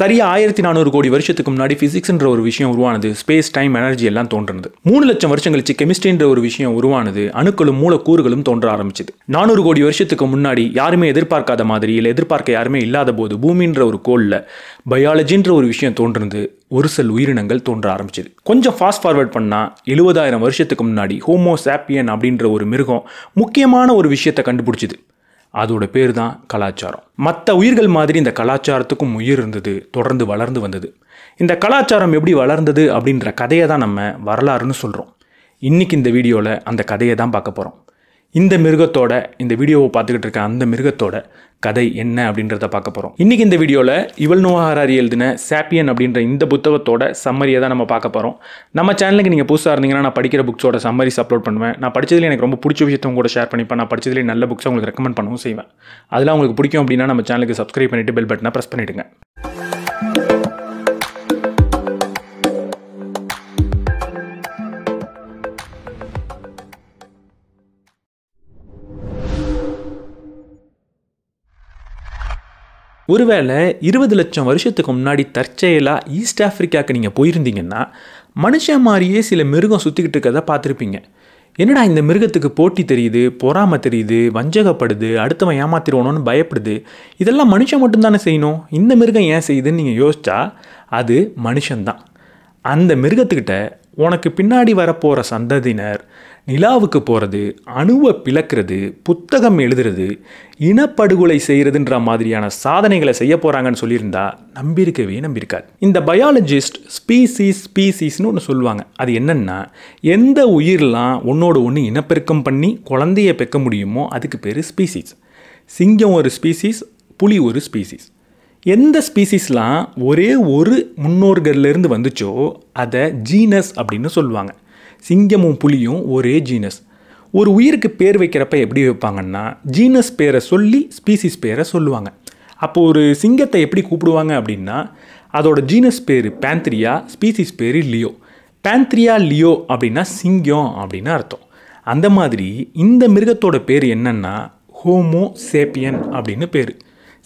சரியாக ஆயிரத்தி நானூறு கோடி வருஷத்துக்கு முன்னாடி ஃபிசிக்ஸ்ன்ற ஒரு விஷயம் உருவானது ஸ்பேஸ் டைம் எனர்ஜி எல்லாம் தோன்றது மூணு லட்சம் வருஷம் கழிச்சு கெமிஸ்ட்ரின்ற ஒரு விஷயம் உருவானது அணுக்களும் மூலக்கூறுகளும் தோன்ற ஆரம்பிச்சது நானூறு கோடி வருஷத்துக்கு முன்னாடி யாருமே எதிர்பார்க்காத மாதிரி இல்லை எதிர்பார்க்க யாருமே இல்லாத போது பூமின்ற ஒரு கோளில் பயாலஜின்ற ஒரு விஷயம் தோன்றது ஒரு சில உயிரினங்கள் தோன்ற ஆரம்பிச்சது கொஞ்சம் ஃபாஸ்ட் ஃபார்வர்ட் பண்ணால் எழுபதாயிரம் வருஷத்துக்கு முன்னாடி ஹோமோ சாப்பியன் அப்படின்ற ஒரு மிருகம் முக்கியமான ஒரு விஷயத்தை கண்டுபிடிச்சிது அதோட பேர் தான் கலாச்சாரம் மற்ற உயிர்கள் மாதிரி இந்த கலாச்சாரத்துக்கும் உயிர் இருந்தது தொடர்ந்து வளர்ந்து வந்தது இந்த கலாச்சாரம் எப்படி வளர்ந்தது அப்படின்ற கதையை தான் நம்ம வரலாறுன்னு சொல்கிறோம் இன்றைக்கி இந்த வீடியோவில் அந்த கதையை தான் பார்க்க போகிறோம் இந்த மிருகத்தோட இந்த வீடியோவை பார்த்துக்கிட்டு இருக்க அந்த மிருகத்தோட கதை என்ன அப்படின்றத பார்க்க போகிறோம் இன்றைக்கி இந்த வீடியோவில் இவள் நோஹராரி எழுதின சாப்பியன் அப்படின்ற இந்த புத்தகத்தோட சம்மரியை தான் நம்ம பார்க்க போகிறோம் நம்ம சேனலுக்கு நீங்கள் புதுசாக இருந்தீங்கன்னா நான் படிக்கிற புக்ஸோட சம்மரிஸ் அப்லோட் பண்ணுவேன் நான் படித்ததில் எனக்கு ரொம்ப பிடிச்ச விஷயத்தையும் கூட ஷேர் பண்ணிப்பேன் நான் படித்ததிலே நல்ல புக்ஸ் உங்களுக்கு ரெக்கமெண்ட் பண்ணவும் செய்வேன் அதெல்லாம் உங்களுக்கு பிடிக்கும் அப்படின்னா நம்ம சேனலுக்கு சப்ஸ்கிரைப் பண்ணிவிட்டு பெல் பட்டனை ப்ரெஸ் பண்ணிவிடுங்க ஒருவேளை இருபது லட்சம் வருஷத்துக்கு முன்னாடி தற்செயலாக ஈஸ்ட் ஆஃப்ரிக்காவுக்கு நீங்கள் போயிருந்தீங்கன்னா மனுஷன் மாதிரியே சில மிருகம் சுற்றிக்கிட்டு இருக்கிறத பார்த்துருப்பீங்க என்னடா இந்த மிருகத்துக்கு போட்டி தெரியுது பொறாமை தெரியுது வஞ்சகப்படுது அடுத்தவன் ஏமாத்திடுவோணும்னு பயப்படுது இதெல்லாம் மனுஷன் மட்டும்தானே செய்யணும் இந்த மிருகம் ஏன் செய்யுதுன்னு நீங்கள் யோசிச்சா அது மனுஷன்தான் அந்த மிருகத்துக்கிட்ட உனக்கு பின்னாடி வரப்போகிற சந்ததியினர் நிலாவுக்கு போகிறது அணுவை பிளக்கிறது புத்தகம் எழுதுறது இனப்படுகொலை செய்கிறதுன்ற மாதிரியான சாதனைகளை செய்ய போகிறாங்கன்னு சொல்லியிருந்தா நம்பியிருக்கவே நம்பியிருக்கார் இந்த பயாலஜிஸ்ட் ஸ்பீசிஸ் ஸ்பீசிஸ்னு ஒன்று சொல்லுவாங்க அது என்னென்னா எந்த உயிரெலாம் ஒன்றோட ஒன்று இனப்பெருக்கம் பண்ணி குழந்தையை பெக்க முடியுமோ அதுக்கு பேர் ஸ்பீசிஸ் சிங்கம் ஒரு ஸ்பீசிஸ் புலி ஒரு ஸ்பீசிஸ் எந்த ஸ்பீசிஸ்லாம் ஒரே ஒரு முன்னோர்கள்லேருந்து வந்துச்சோ அதை ஜீனஸ் அப்படின்னு சொல்லுவாங்க சிங்கமும் புலியும் ஒரே ஜீனஸ் ஒரு உயிருக்கு பேர் வைக்கிறப்ப எப்படி வைப்பாங்கன்னா ஜீனஸ் பேரை சொல்லி ஸ்பீசிஸ் பேரை சொல்லுவாங்க அப்போது ஒரு சிங்கத்தை எப்படி கூப்பிடுவாங்க அப்படின்னா அதோட ஜீனஸ் பேர் பேந்த்ரியா ஸ்பீசிஸ் பேர் லியோ பேந்த்ரியா லியோ அப்படின்னா சிங்கம் அப்படின்னு அர்த்தம் அந்த மாதிரி இந்த மிருகத்தோட பேர் என்னென்னா ஹோமோ சேப்பியன் அப்படின்னு பேர்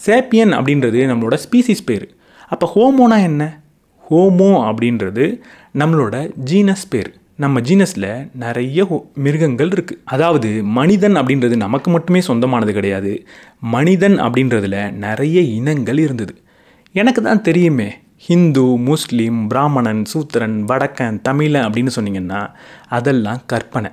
சேப்பியன் அப்படின்றது நம்மளோட ஸ்பீசிஸ் பேர் அப்போ ஹோமோனா என்ன ஹோமோ அப்படின்றது நம்மளோட ஜீனஸ் பேர் நம்ம ஜீனஸில் நிறைய மிருகங்கள் இருக்குது அதாவது மனிதன் அப்படின்றது நமக்கு மட்டுமே சொந்தமானது கிடையாது மனிதன் அப்படின்றதுல நிறைய இனங்கள் இருந்தது எனக்கு தான் தெரியுமே ஹிந்து முஸ்லீம் பிராமணன் சூத்திரன் வடக்கன் தமிழன் அப்படின்னு சொன்னிங்கன்னா அதெல்லாம் கற்பனை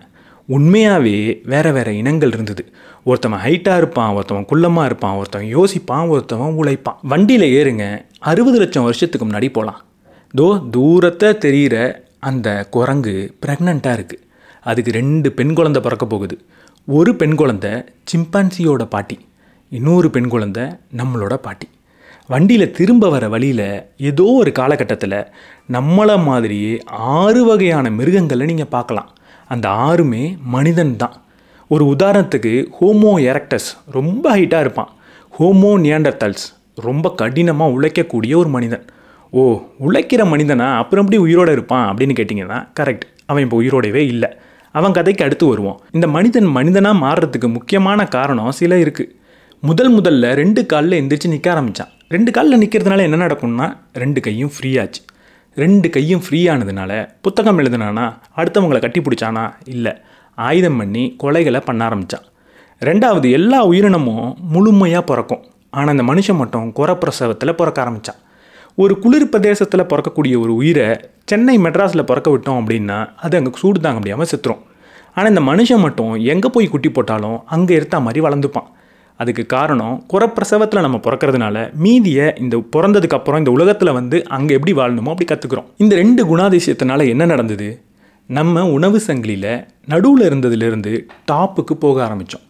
உண்மையாகவே வேறு வேறு இனங்கள் இருந்தது ஒருத்தவன் ஹைட்டாக இருப்பான் ஒருத்தவன் குள்ளமாக இருப்பான் ஒருத்தவன் யோசிப்பான் ஒருத்தவன் உழைப்பான் வண்டியில் ஏறுங்க அறுபது லட்சம் வருஷத்துக்கு முன்னாடி போகலாம் தோ தூரத்தை தெரிகிற அந்த குரங்கு ப்ரெக்னெண்ட்டாக இருக்குது அதுக்கு ரெண்டு பெண் குழந்த பிறக்க போகுது ஒரு பெண் குழந்த சிம்பான்சியோட பாட்டி இன்னொரு பெண் குழந்த நம்மளோட பாட்டி வண்டியில் திரும்ப வர வழியில் ஏதோ ஒரு காலகட்டத்தில் நம்மளை மாதிரியே ஆறு வகையான மிருகங்களை நீங்கள் பார்க்கலாம் அந்த ஆறுமே மனிதன் தான் ஒரு உதாரணத்துக்கு ஹோமோ எரக்டஸ் ரொம்ப ஹைட்டாக இருப்பான் ஹோமோ நியாண்டர்தல்ஸ் ரொம்ப கடினமாக உழைக்கக்கூடிய ஒரு மனிதன் ஓ உழைக்கிற மனிதனா அப்புறம் எப்படி உயிரோடு இருப்பான் அப்படின்னு கேட்டிங்கன்னா கரெக்ட் அவன் இப்போ உயிரோடவே இல்லை அவன் கதைக்கு அடுத்து வருவோம் இந்த மனிதன் மனிதனாக மாறுறதுக்கு முக்கியமான காரணம் சில இருக்குது முதல் முதல்ல ரெண்டு காலில் எந்திரிச்சு நிற்க ஆரம்பித்தான் ரெண்டு காலில் நிற்கிறதுனால என்ன நடக்கும்னா ரெண்டு கையும் ஃப்ரீயாச்சு ரெண்டு கையும் ஃப்ரீயானதுனால புத்தகம் எழுதுனானா அடுத்தவங்களை கட்டி பிடிச்சானா இல்லை ஆயுதம் பண்ணி கொலைகளை பண்ண ஆரம்பித்தான் ரெண்டாவது எல்லா உயிரினமும் முழுமையாக பிறக்கும் ஆனால் இந்த மனுஷன் மட்டும் குறப்பிரசவத்தில் பிறக்க ஆரம்பித்தான் ஒரு குளிர் பிரதேசத்தில் பிறக்கக்கூடிய ஒரு உயிரை சென்னை மெட்ராஸில் பிறக்க விட்டோம் அப்படின்னா அது அங்கே சூடு தாங்க முடியாமல் செத்துரும் ஆனால் இந்த மனுஷன் மட்டும் எங்கே போய் குட்டி போட்டாலும் அங்கே இருந்த மாதிரி வளர்ந்துப்பான் அதுக்கு காரணம் குறப்பிரசவத்தில் நம்ம பிறக்கிறதுனால மீதியை இந்த பிறந்ததுக்கப்புறம் இந்த உலகத்தில் வந்து அங்கே எப்படி வாழணுமோ அப்படி கற்றுக்குறோம் இந்த ரெண்டு குணாதிசயத்தினால என்ன நடந்தது நம்ம உணவு சங்கிலியில் நடுவில் இருந்ததுலேருந்து டாப்புக்கு போக ஆரம்பித்தோம்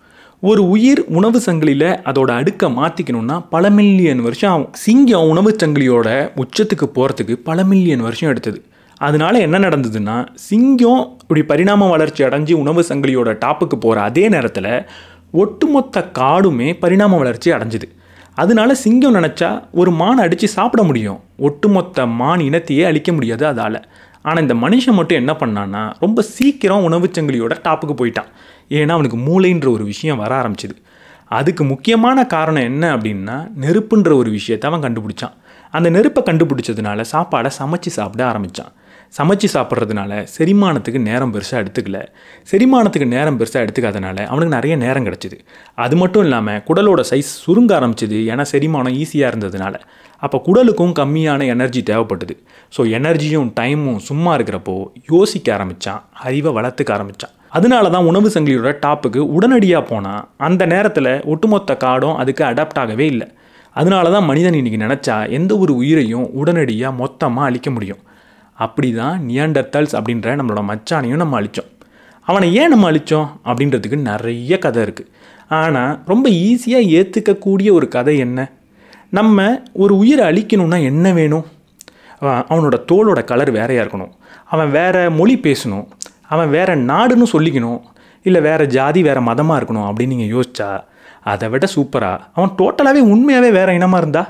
ஒரு உயிர் உணவு சங்கிலியில் அதோட அடுக்கை மாற்றிக்கணும்னா பல மில்லியன் வருஷம் ஆகும் சிங்கம் உணவு சங்கிலியோட உச்சத்துக்கு போகிறதுக்கு பல மில்லியன் வருஷம் எடுத்தது அதனால என்ன நடந்ததுன்னா சிங்கம் இப்படி பரிணாம வளர்ச்சி அடைஞ்சு உணவு சங்கிலியோட டாப்புக்கு போகிற அதே நேரத்தில் ஒட்டுமொத்த காடுமே பரிணாம வளர்ச்சி அடைஞ்சிது அதனால சிங்கம் நினச்சா ஒரு மான் அடித்து சாப்பிட முடியும் ஒட்டுமொத்த மான் இனத்தையே அழிக்க முடியாது அதால் ஆனால் இந்த மனுஷன் மட்டும் என்ன பண்ணான்னா ரொம்ப சீக்கிரம் சங்கிலியோட டாப்புக்கு போயிட்டான் ஏன்னா அவனுக்கு மூளைன்ற ஒரு விஷயம் வர ஆரம்பிச்சிது அதுக்கு முக்கியமான காரணம் என்ன அப்படின்னா நெருப்புன்ற ஒரு விஷயத்தை அவன் கண்டுபிடிச்சான் அந்த நெருப்பை கண்டுபிடிச்சதுனால சாப்பாடை சமைச்சு சாப்பிட ஆரம்பித்தான் சமைச்சு சாப்பிட்றதுனால செரிமானத்துக்கு நேரம் பெருசாக எடுத்துக்கல செரிமானத்துக்கு நேரம் பெருசாக எடுத்துக்காதனால அவனுக்கு நிறைய நேரம் கிடச்சிது அது மட்டும் இல்லாமல் குடலோட சைஸ் சுருங்க ஆரம்பிச்சிது ஏன்னா செரிமானம் ஈஸியாக இருந்ததுனால அப்போ குடலுக்கும் கம்மியான எனர்ஜி தேவைப்பட்டது ஸோ எனர்ஜியும் டைமும் சும்மா இருக்கிறப்போ யோசிக்க ஆரம்பித்தான் அறிவை வளர்த்துக்க ஆரம்பித்தான் அதனால தான் உணவு சங்கிலியோட டாப்புக்கு உடனடியாக போனால் அந்த நேரத்தில் ஒட்டுமொத்த காடும் அதுக்கு அடாப்ட் ஆகவே இல்லை அதனால தான் மனிதன் இன்றைக்கி நினச்சா எந்த ஒரு உயிரையும் உடனடியாக மொத்தமாக அழிக்க முடியும் அப்படி தான் நியாண்டர்தல்ஸ் அப்படின்ற நம்மளோட மச்சானையும் நம்ம அழித்தோம் அவனை ஏன் நம்ம அழித்தோம் அப்படின்றதுக்கு நிறைய கதை இருக்குது ஆனால் ரொம்ப ஈஸியாக ஏற்றுக்கக்கூடிய ஒரு கதை என்ன நம்ம ஒரு உயிரை அழிக்கணும்னா என்ன வேணும் அவனோட தோலோட கலர் வேறையாக இருக்கணும் அவன் வேறு மொழி பேசணும் அவன் வேறு நாடுன்னு சொல்லிக்கணும் இல்லை வேறு ஜாதி வேறு மதமாக இருக்கணும் அப்படின்னு நீங்கள் யோசிச்சா அதை விட சூப்பராக அவன் டோட்டலாகவே உண்மையாகவே வேறு இனமாக இருந்தா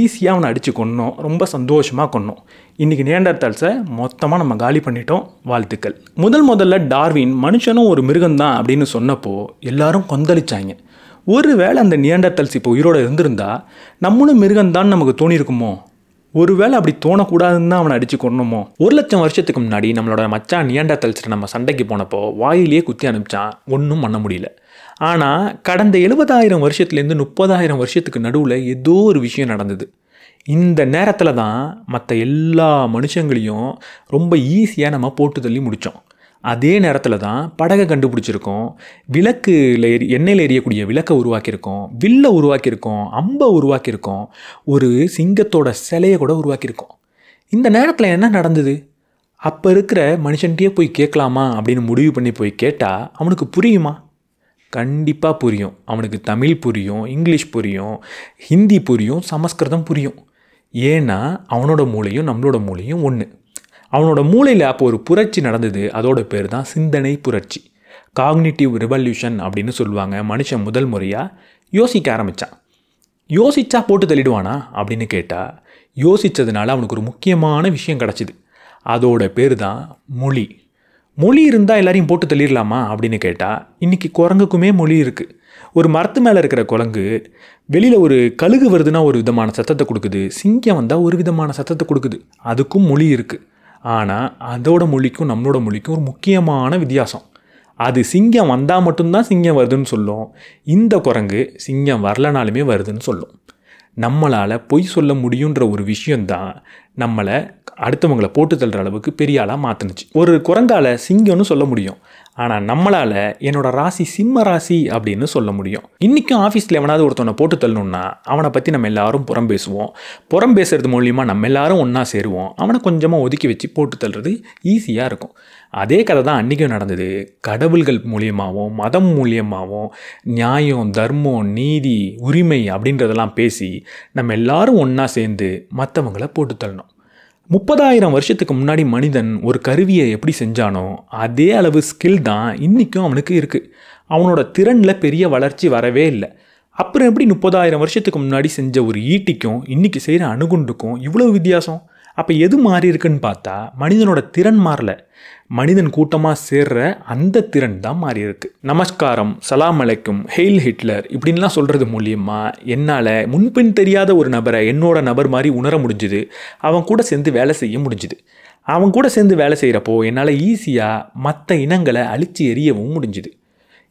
ஈஸியாக அவனை அடித்து கொன்னோம் ரொம்ப சந்தோஷமாக கொண்டோம் இன்றைக்கி நேண்டர்தால்ஸை மொத்தமாக நம்ம காலி பண்ணிட்டோம் வாழ்த்துக்கள் முதல் முதல்ல டார்வின் மனுஷனும் ஒரு மிருகம்தான் அப்படின்னு சொன்னப்போ எல்லாரும் கொந்தளிச்சாங்க ஒரு வேளை அந்த நியண்டர்தல்ஸ் இப்போ உயிரோடு இருந்திருந்தால் நம்மளும் மிருகம்தான் நமக்கு தோணியிருக்குமோ ஒருவேளை அப்படி தோணக்கூடாதுன்னு தான் அவனை அடித்து கொண்டணுமோ ஒரு லட்சம் வருஷத்துக்கு முன்னாடி நம்மளோட மச்சான் நியாண்டா நம்ம சண்டைக்கு போனப்போ வாயிலேயே குத்தி அனுப்பிச்சான் ஒன்றும் பண்ண முடியல ஆனால் கடந்த எழுபதாயிரம் வருஷத்துலேருந்து முப்பதாயிரம் வருஷத்துக்கு நடுவில் ஏதோ ஒரு விஷயம் நடந்தது இந்த நேரத்தில் தான் மற்ற எல்லா மனுஷங்களையும் ரொம்ப ஈஸியாக நம்ம போட்டு தள்ளி முடித்தோம் அதே நேரத்தில் தான் படகை கண்டுபிடிச்சிருக்கோம் விளக்குல எரி எண்ணெயில் எரியக்கூடிய விளக்கை உருவாக்கியிருக்கோம் வில்லை உருவாக்கியிருக்கோம் அம்பை உருவாக்கியிருக்கோம் ஒரு சிங்கத்தோட சிலையை கூட உருவாக்கியிருக்கோம் இந்த நேரத்தில் என்ன நடந்தது அப்போ இருக்கிற மனுஷன்கிட்டயே போய் கேட்கலாமா அப்படின்னு முடிவு பண்ணி போய் கேட்டால் அவனுக்கு புரியுமா கண்டிப்பாக புரியும் அவனுக்கு தமிழ் புரியும் இங்கிலீஷ் புரியும் ஹிந்தி புரியும் சமஸ்கிருதம் புரியும் ஏன்னா அவனோட மூளையும் நம்மளோட மூளையும் ஒன்று அவனோட மூளையில் அப்போ ஒரு புரட்சி நடந்தது அதோட பேர் தான் சிந்தனை புரட்சி காக்னிட்டிவ் ரிவல்யூஷன் அப்படின்னு சொல்லுவாங்க மனுஷன் முதல் முறையாக யோசிக்க ஆரம்பித்தான் யோசித்தா போட்டு தள்ளிடுவானா அப்படின்னு கேட்டால் யோசித்ததுனால அவனுக்கு ஒரு முக்கியமான விஷயம் கிடச்சிது அதோட பேர் தான் மொழி மொழி இருந்தால் எல்லாரையும் போட்டு தள்ளிடலாமா அப்படின்னு கேட்டால் இன்றைக்கி குரங்குக்குமே மொழி இருக்குது ஒரு மரத்து மேலே இருக்கிற குரங்கு வெளியில் ஒரு கழுகு வருதுன்னா ஒரு விதமான சத்தத்தை கொடுக்குது சிங்கம் வந்தால் ஒரு விதமான சத்தத்தை கொடுக்குது அதுக்கும் மொழி இருக்குது ஆனால் அதோட மொழிக்கும் நம்மளோட மொழிக்கும் ஒரு முக்கியமான வித்தியாசம் அது சிங்கம் வந்தால் மட்டும்தான் சிங்கம் வருதுன்னு சொல்லும் இந்த குரங்கு சிங்கம் வரலனாலுமே வருதுன்னு சொல்லும் நம்மளால் பொய் சொல்ல முடியுன்ற ஒரு விஷயந்தான் நம்மளை அடுத்தவங்களை போட்டு தள்ளுற அளவுக்கு பெரிய ஆளாக மாற்றினுச்சு ஒரு குரங்கால சிங்கம்னு சொல்ல முடியும் ஆனால் நம்மளால் என்னோட ராசி சிம்ம ராசி அப்படின்னு சொல்ல முடியும் இன்றைக்கும் ஆஃபீஸில் எவனாவது ஒருத்தவனை போட்டு தள்ளணும்னா அவனை பற்றி நம்ம எல்லாரும் புறம் பேசுவோம் புறம் பேசுறது மூலியமாக நம்ம எல்லாரும் ஒன்றா சேருவோம் அவனை கொஞ்சமாக ஒதுக்கி வச்சு போட்டு தள்ளுறது ஈஸியாக இருக்கும் அதே கதை தான் அன்றைக்கும் நடந்தது கடவுள்கள் மூலியமாகவும் மதம் மூலியமாகவும் நியாயம் தர்மம் நீதி உரிமை அப்படின்றதெல்லாம் பேசி நம்ம எல்லாரும் ஒன்றா சேர்ந்து மற்றவங்கள போட்டு தள்ளணும் முப்பதாயிரம் வருஷத்துக்கு முன்னாடி மனிதன் ஒரு கருவியை எப்படி செஞ்சானோ அதே அளவு ஸ்கில் தான் இன்றைக்கும் அவனுக்கு இருக்குது அவனோட திறனில் பெரிய வளர்ச்சி வரவே இல்லை அப்புறம் எப்படி முப்பதாயிரம் வருஷத்துக்கு முன்னாடி செஞ்ச ஒரு ஈட்டிக்கும் இன்றைக்கி செய்கிற அணுகுண்டுக்கும் இவ்வளோ வித்தியாசம் அப்போ எது மாறி இருக்குன்னு பார்த்தா மனிதனோட திறன் மாறலை மனிதன் கூட்டமாக சேர்ற அந்த திறன் தான் மாறி இருக்கு நமஸ்காரம் சலாம் அலைக்கும் ஹெயில் ஹிட்லர் இப்படின்லாம் சொல்கிறது மூலியமாக என்னால் முன்பின் தெரியாத ஒரு நபரை என்னோட நபர் மாதிரி உணர முடிஞ்சுது அவன் கூட சேர்ந்து வேலை செய்ய முடிஞ்சுது அவன் கூட சேர்ந்து வேலை செய்கிறப்போ என்னால் ஈஸியாக மற்ற இனங்களை அழித்து எரியவும் முடிஞ்சுது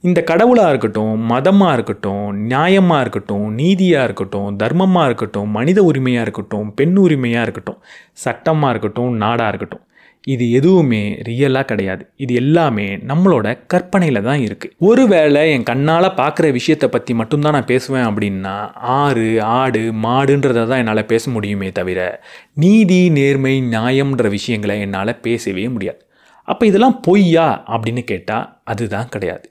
இந்த கடவுளாக இருக்கட்டும் மதமாக இருக்கட்டும் நியாயமாக இருக்கட்டும் நீதியாக இருக்கட்டும் தர்மமாக இருக்கட்டும் மனித உரிமையாக இருக்கட்டும் பெண் உரிமையாக இருக்கட்டும் சட்டமாக இருக்கட்டும் நாடாக இருக்கட்டும் இது எதுவுமே ரியலாக கிடையாது இது எல்லாமே நம்மளோட கற்பனையில் தான் இருக்குது ஒருவேளை என் கண்ணால் பார்க்குற விஷயத்தை பற்றி மட்டும்தான் நான் பேசுவேன் அப்படின்னா ஆறு ஆடு மாடுன்றதை தான் என்னால் பேச முடியுமே தவிர நீதி நேர்மை நியாயம்ன்ற விஷயங்களை என்னால் பேசவே முடியாது அப்போ இதெல்லாம் பொய்யா அப்படின்னு கேட்டால் அதுதான் கிடையாது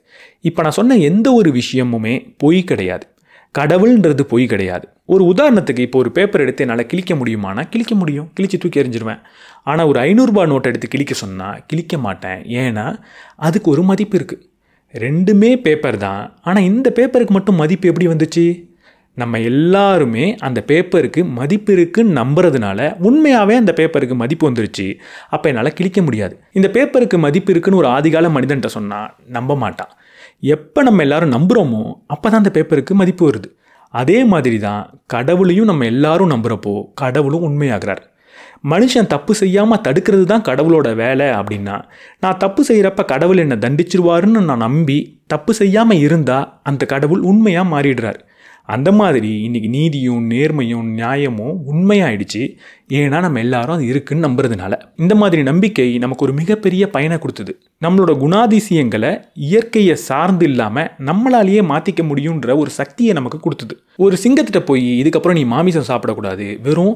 இப்போ நான் சொன்ன எந்த ஒரு விஷயமுமே பொய் கிடையாது கடவுள்ன்றது பொய் கிடையாது ஒரு உதாரணத்துக்கு இப்போ ஒரு பேப்பர் எடுத்து என்னால் கிழிக்க முடியுமானா கிழிக்க முடியும் கிழிச்சு தூக்கி எறிஞ்சிருவேன் ஆனால் ஒரு ஐநூறுரூபா நோட்டை எடுத்து கிழிக்க சொன்னால் கிழிக்க மாட்டேன் ஏன்னா அதுக்கு ஒரு மதிப்பு இருக்குது ரெண்டுமே பேப்பர் தான் ஆனால் இந்த பேப்பருக்கு மட்டும் மதிப்பு எப்படி வந்துச்சு நம்ம எல்லாருமே அந்த பேப்பருக்கு மதிப்பு இருக்குன்னு நம்புறதுனால உண்மையாகவே அந்த பேப்பருக்கு மதிப்பு வந்துருச்சு அப்போ என்னால் கிழிக்க முடியாது இந்த பேப்பருக்கு மதிப்பு இருக்குன்னு ஒரு ஆதிகால மனிதன்ட்ட சொன்னால் நம்ப மாட்டான் எப்போ நம்ம எல்லாரும் நம்புகிறோமோ அப்போ தான் அந்த பேப்பருக்கு மதிப்பு வருது அதே மாதிரி தான் கடவுளையும் நம்ம எல்லாரும் நம்புகிறப்போ கடவுளும் உண்மையாகிறார் மனுஷன் தப்பு செய்யாமல் தடுக்கிறது தான் கடவுளோட வேலை அப்படின்னா நான் தப்பு செய்கிறப்ப கடவுள் என்னை தண்டிச்சிருவாருன்னு நான் நம்பி தப்பு செய்யாமல் இருந்தால் அந்த கடவுள் உண்மையாக மாறிடுறார் அந்த மாதிரி இன்றைக்கி நீதியும் நேர்மையும் நியாயமும் உண்மையாயிடுச்சு ஏன்னா நம்ம எல்லாரும் அது இருக்குன்னு நம்புறதுனால இந்த மாதிரி நம்பிக்கை நமக்கு ஒரு மிகப்பெரிய பயனை கொடுத்தது நம்மளோட குணாதிசயங்களை இயற்கையை சார்ந்து இல்லாமல் நம்மளாலேயே மாற்றிக்க முடியுன்ற ஒரு சக்தியை நமக்கு கொடுத்தது ஒரு சிங்கத்திட்ட போய் இதுக்கப்புறம் நீ மாமிசம் சாப்பிடக்கூடாது வெறும்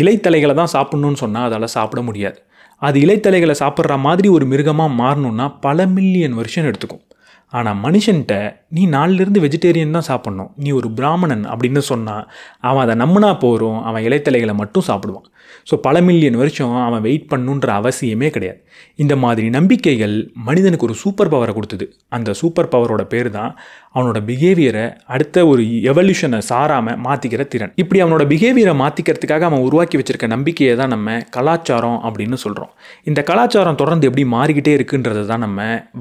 இலைத்தலைகளை தான் சாப்பிட்ணுன்னு சொன்னால் அதால் சாப்பிட முடியாது அது இலைத்தலைகளை சாப்பிட்ற மாதிரி ஒரு மிருகமாக மாறணும்னா பல மில்லியன் வருஷம் எடுத்துக்கும் ஆனால் மனுஷன்கிட்ட நீ நாளிலிருந்து வெஜிடேரியன் தான் சாப்பிட்ணும் நீ ஒரு பிராமணன் அப்படின்னு சொன்னால் அவன் அதை நம்பினா போகிறோம் அவன் இலைத்தலைகளை மட்டும் சாப்பிடுவான் ஸோ பல மில்லியன் வருஷம் அவன் வெயிட் பண்ணுன்ற அவசியமே கிடையாது இந்த மாதிரி நம்பிக்கைகள் மனிதனுக்கு ஒரு சூப்பர் பவரை கொடுத்தது அந்த சூப்பர் பவரோட பேர் தான் அவனோட பிஹேவியரை அடுத்த ஒரு எவல்யூஷனை சாராமல் மாற்றிக்கிற திறன் இப்படி அவனோட பிஹேவியரை மாற்றிக்கிறதுக்காக அவன் உருவாக்கி வச்சிருக்க நம்பிக்கையை தான் நம்ம கலாச்சாரம் அப்படின்னு சொல்கிறோம் இந்த கலாச்சாரம் தொடர்ந்து எப்படி மாறிக்கிட்டே இருக்குன்றது தான் நம்ம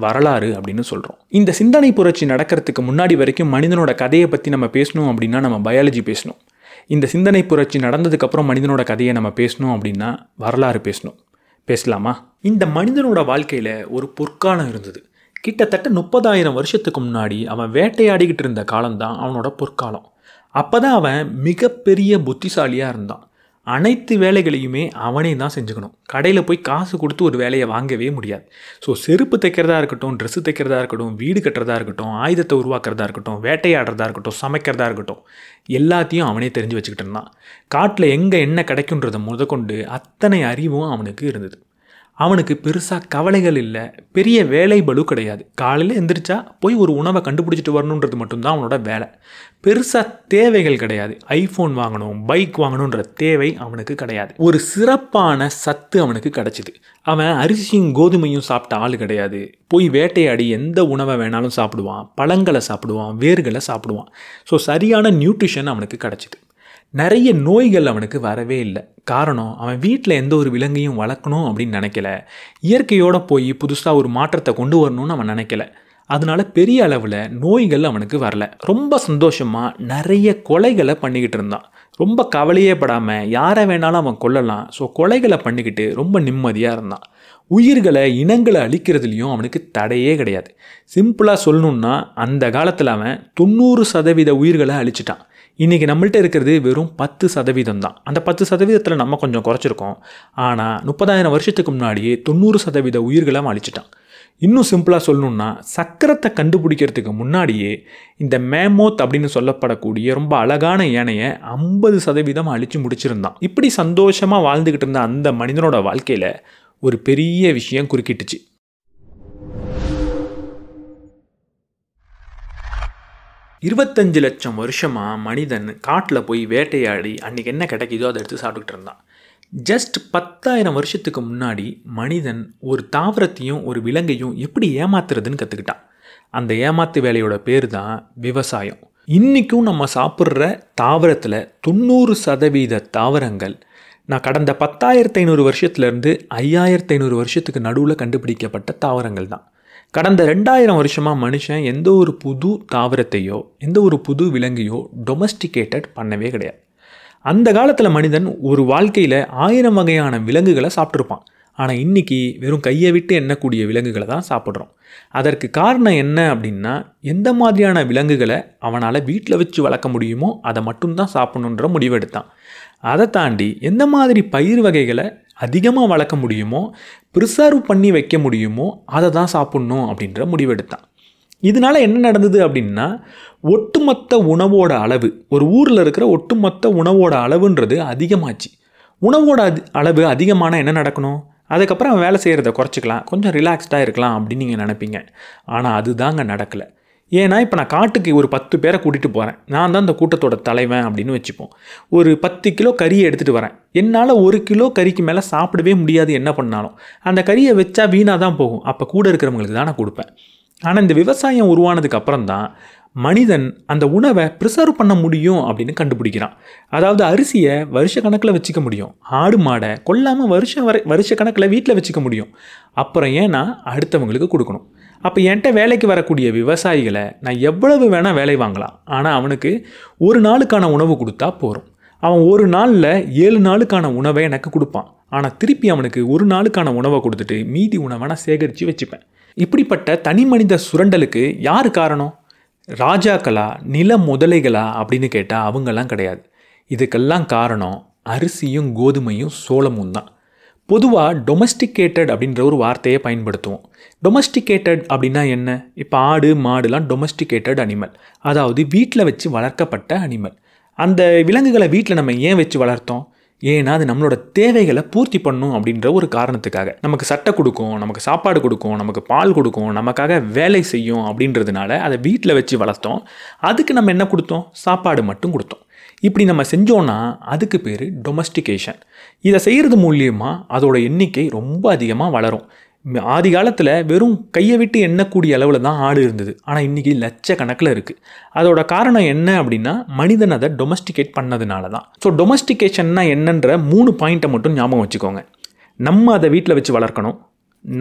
வரலாறு அப்படின்னு சொல்கிறோம் இந்த சிந்தனை புரட்சி நடக்கிறதுக்கு முன்னாடி வரைக்கும் மனிதனோட கதையை பற்றி நம்ம பேசணும் அப்படின்னா நம்ம பயாலஜி பேசணும் இந்த சிந்தனை புரட்சி நடந்ததுக்கப்புறம் மனிதனோட கதையை நம்ம பேசணும் அப்படின்னா வரலாறு பேசணும் பேசலாமா இந்த மனிதனோட வாழ்க்கையில் ஒரு பொற்காலம் இருந்தது கிட்டத்தட்ட முப்பதாயிரம் வருஷத்துக்கு முன்னாடி அவன் வேட்டையாடிக்கிட்டு இருந்த காலம்தான் அவனோட பொற்காலம் அப்போ தான் அவன் மிகப்பெரிய புத்திசாலியாக இருந்தான் அனைத்து வேலைகளையுமே அவனே தான் செஞ்சுக்கணும் கடையில் போய் காசு கொடுத்து ஒரு வேலையை வாங்கவே முடியாது ஸோ செருப்பு தைக்கிறதா இருக்கட்டும் ட்ரெஸ்ஸு தைக்கிறதா இருக்கட்டும் வீடு கட்டுறதா இருக்கட்டும் ஆயுதத்தை உருவாக்குறதா இருக்கட்டும் வேட்டையாடுறதா இருக்கட்டும் சமைக்கிறதா இருக்கட்டும் எல்லாத்தையும் அவனே தெரிஞ்சு வச்சுக்கிட்டு இருந்தான் காட்டில் எங்கே என்ன கிடைக்குன்றதை முதற்கொண்டு அத்தனை அறிவும் அவனுக்கு இருந்தது அவனுக்கு பெருசாக கவலைகள் இல்லை பெரிய வேலை பலு கிடையாது காலையில் எந்திரிச்சா போய் ஒரு உணவை கண்டுபிடிச்சிட்டு வரணுன்றது மட்டும்தான் அவனோட வேலை பெருசாக தேவைகள் கிடையாது ஐஃபோன் வாங்கணும் பைக் வாங்கணுன்ற தேவை அவனுக்கு கிடையாது ஒரு சிறப்பான சத்து அவனுக்கு கிடைச்சிது அவன் அரிசியும் கோதுமையும் சாப்பிட்ட ஆள் கிடையாது போய் வேட்டையாடி எந்த உணவை வேணாலும் சாப்பிடுவான் பழங்களை சாப்பிடுவான் வேர்களை சாப்பிடுவான் ஸோ சரியான நியூட்ரிஷன் அவனுக்கு கிடச்சிது நிறைய நோய்கள் அவனுக்கு வரவே இல்லை காரணம் அவன் வீட்டில் எந்த ஒரு விலங்கையும் வளர்க்கணும் அப்படின்னு நினைக்கல இயற்கையோடு போய் புதுசாக ஒரு மாற்றத்தை கொண்டு வரணும்னு அவன் நினைக்கல அதனால பெரிய அளவில் நோய்கள் அவனுக்கு வரல ரொம்ப சந்தோஷமாக நிறைய கொலைகளை பண்ணிக்கிட்டு இருந்தான் ரொம்ப கவலையே படாமல் யாரை வேணாலும் அவன் கொல்லலாம் ஸோ கொலைகளை பண்ணிக்கிட்டு ரொம்ப நிம்மதியாக இருந்தான் உயிர்களை இனங்களை அழிக்கிறதுலையும் அவனுக்கு தடையே கிடையாது சிம்பிளாக சொல்லணுன்னா அந்த காலத்தில் அவன் தொண்ணூறு சதவீத உயிர்களை அழிச்சிட்டான் இன்றைக்கி நம்மள்ட்ட இருக்கிறது வெறும் பத்து சதவீதம் தான் அந்த பத்து சதவீதத்தில் நம்ம கொஞ்சம் குறைச்சிருக்கோம் ஆனால் முப்பதாயிரம் வருஷத்துக்கு முன்னாடியே தொண்ணூறு சதவீத உயிர்களை அழிச்சிட்டான் இன்னும் சிம்பிளாக சொல்லணுன்னா சக்கரத்தை கண்டுபிடிக்கிறதுக்கு முன்னாடியே இந்த மேமோத் அப்படின்னு சொல்லப்படக்கூடிய ரொம்ப அழகான யானையை ஐம்பது சதவீதம் அழித்து முடிச்சிருந்தான் இப்படி சந்தோஷமாக வாழ்ந்துக்கிட்டு இருந்த அந்த மனிதனோட வாழ்க்கையில் ஒரு பெரிய விஷயம் குறுக்கிட்டுச்சு இருபத்தஞ்சு லட்சம் வருஷமாக மனிதன் காட்டில் போய் வேட்டையாடி அன்றைக்கி என்ன கிடைக்குதோ அதை எடுத்து சாப்பிட்டுக்கிட்டு இருந்தான் ஜஸ்ட் பத்தாயிரம் வருஷத்துக்கு முன்னாடி மனிதன் ஒரு தாவரத்தையும் ஒரு விலங்கையும் எப்படி ஏமாத்துறதுன்னு கற்றுக்கிட்டான் அந்த ஏமாத்து வேலையோட பேர் தான் விவசாயம் இன்றைக்கும் நம்ம சாப்பிட்ற தாவரத்தில் தொண்ணூறு சதவீத தாவரங்கள் நான் கடந்த பத்தாயிரத்து ஐநூறு வருஷத்துலேருந்து ஐயாயிரத்து ஐநூறு வருஷத்துக்கு நடுவில் கண்டுபிடிக்கப்பட்ட தாவரங்கள் தான் கடந்த ரெண்டாயிரம் வருஷமாக மனுஷன் எந்த ஒரு புது தாவரத்தையோ எந்த ஒரு புது விலங்கையோ டொமஸ்டிகேட்டட் பண்ணவே கிடையாது அந்த காலத்தில் மனிதன் ஒரு வாழ்க்கையில் ஆயிரம் வகையான விலங்குகளை சாப்பிட்ருப்பான் ஆனால் இன்றைக்கி வெறும் கையை விட்டு எண்ணக்கூடிய விலங்குகளை தான் சாப்பிட்றோம் அதற்கு காரணம் என்ன அப்படின்னா எந்த மாதிரியான விலங்குகளை அவனால் வீட்டில் வச்சு வளர்க்க முடியுமோ அதை மட்டும்தான் சாப்பிட்ணுன்ற முடிவெடுத்தான் அதை தாண்டி எந்த மாதிரி பயிர் வகைகளை அதிகமாக வளர்க்க முடியுமோ ப்ரிசர்வ் பண்ணி வைக்க முடியுமோ அதை தான் சாப்பிட்ணும் அப்படின்ற முடிவெடுத்தான் இதனால் என்ன நடந்தது அப்படின்னா ஒட்டுமொத்த உணவோட அளவு ஒரு ஊரில் இருக்கிற ஒட்டுமொத்த உணவோட அளவுன்றது அதிகமாச்சு உணவோட அளவு அதிகமான என்ன நடக்கணும் அதுக்கப்புறம் வேலை செய்கிறத குறைச்சிக்கலாம் கொஞ்சம் ரிலாக்ஸ்டாக இருக்கலாம் அப்படின்னு நீங்கள் நினைப்பீங்க ஆனால் அதுதாங்க நடக்கலை ஏன்னா இப்போ நான் காட்டுக்கு ஒரு பத்து பேரை கூட்டிகிட்டு போகிறேன் நான் தான் அந்த கூட்டத்தோட தலைவன் அப்படின்னு வச்சுப்போம் ஒரு பத்து கிலோ கறியை எடுத்துகிட்டு வரேன் என்னால் ஒரு கிலோ கறிக்கு மேலே சாப்பிடவே முடியாது என்ன பண்ணாலும் அந்த கறியை வச்சா வீணாக தான் போகும் அப்போ கூட இருக்கிறவங்களுக்கு தான் நான் கொடுப்பேன் ஆனால் இந்த விவசாயம் உருவானதுக்கு அப்புறம் தான் மனிதன் அந்த உணவை ப்ரிசர்வ் பண்ண முடியும் அப்படின்னு கண்டுபிடிக்கிறான் அதாவது அரிசியை வருஷ கணக்கில் வச்சுக்க முடியும் ஆடு மாடை கொல்லாமல் வருஷம் வரை வருஷ கணக்கில் வீட்டில் வச்சுக்க முடியும் அப்புறம் ஏன்னா அடுத்தவங்களுக்கு கொடுக்கணும் அப்போ என்கிட்ட வேலைக்கு வரக்கூடிய விவசாயிகளை நான் எவ்வளவு வேணால் வேலை வாங்கலாம் ஆனால் அவனுக்கு ஒரு நாளுக்கான உணவு கொடுத்தா போகிறோம் அவன் ஒரு நாளில் ஏழு நாளுக்கான உணவை எனக்கு கொடுப்பான் ஆனால் திருப்பி அவனுக்கு ஒரு நாளுக்கான உணவை கொடுத்துட்டு மீதி உணவை நான் சேகரித்து வச்சுப்பேன் இப்படிப்பட்ட தனி மனித சுரண்டலுக்கு யார் காரணம் ராஜாக்களா நில முதலைகளா அப்படின்னு கேட்டால் அவங்கெல்லாம் கிடையாது இதுக்கெல்லாம் காரணம் அரிசியும் கோதுமையும் சோளமும் தான் பொதுவாக டொமஸ்டிகேட்டட் அப்படின்ற ஒரு வார்த்தையை பயன்படுத்துவோம் டொமஸ்டிகேட்டட் அப்படின்னா என்ன இப்போ ஆடு மாடுலாம் டொமஸ்டிகேட்டட் அனிமல் அதாவது வீட்டில் வச்சு வளர்க்கப்பட்ட அனிமல் அந்த விலங்குகளை வீட்டில் நம்ம ஏன் வச்சு வளர்த்தோம் ஏன்னா அது நம்மளோட தேவைகளை பூர்த்தி பண்ணும் அப்படின்ற ஒரு காரணத்துக்காக நமக்கு சட்டை கொடுக்கும் நமக்கு சாப்பாடு கொடுக்கும் நமக்கு பால் கொடுக்கும் நமக்காக வேலை செய்யும் அப்படின்றதுனால அதை வீட்டில் வச்சு வளர்த்தோம் அதுக்கு நம்ம என்ன கொடுத்தோம் சாப்பாடு மட்டும் கொடுத்தோம் இப்படி நம்ம செஞ்சோன்னா அதுக்கு பேர் டொமஸ்டிகேஷன் இதை செய்கிறது மூலியமாக அதோடய எண்ணிக்கை ரொம்ப அதிகமாக வளரும் ஆதி காலத்தில் வெறும் கையை விட்டு எண்ணக்கூடிய அளவில் தான் ஆடு இருந்தது ஆனால் இன்றைக்கி லட்சக்கணக்கில் இருக்குது அதோட காரணம் என்ன அப்படின்னா மனிதன் அதை டொமஸ்டிகேட் பண்ணதுனால தான் ஸோ டொமஸ்டிகேஷன்னா என்னன்ற மூணு பாயிண்ட்டை மட்டும் ஞாபகம் வச்சுக்கோங்க நம்ம அதை வீட்டில் வச்சு வளர்க்கணும்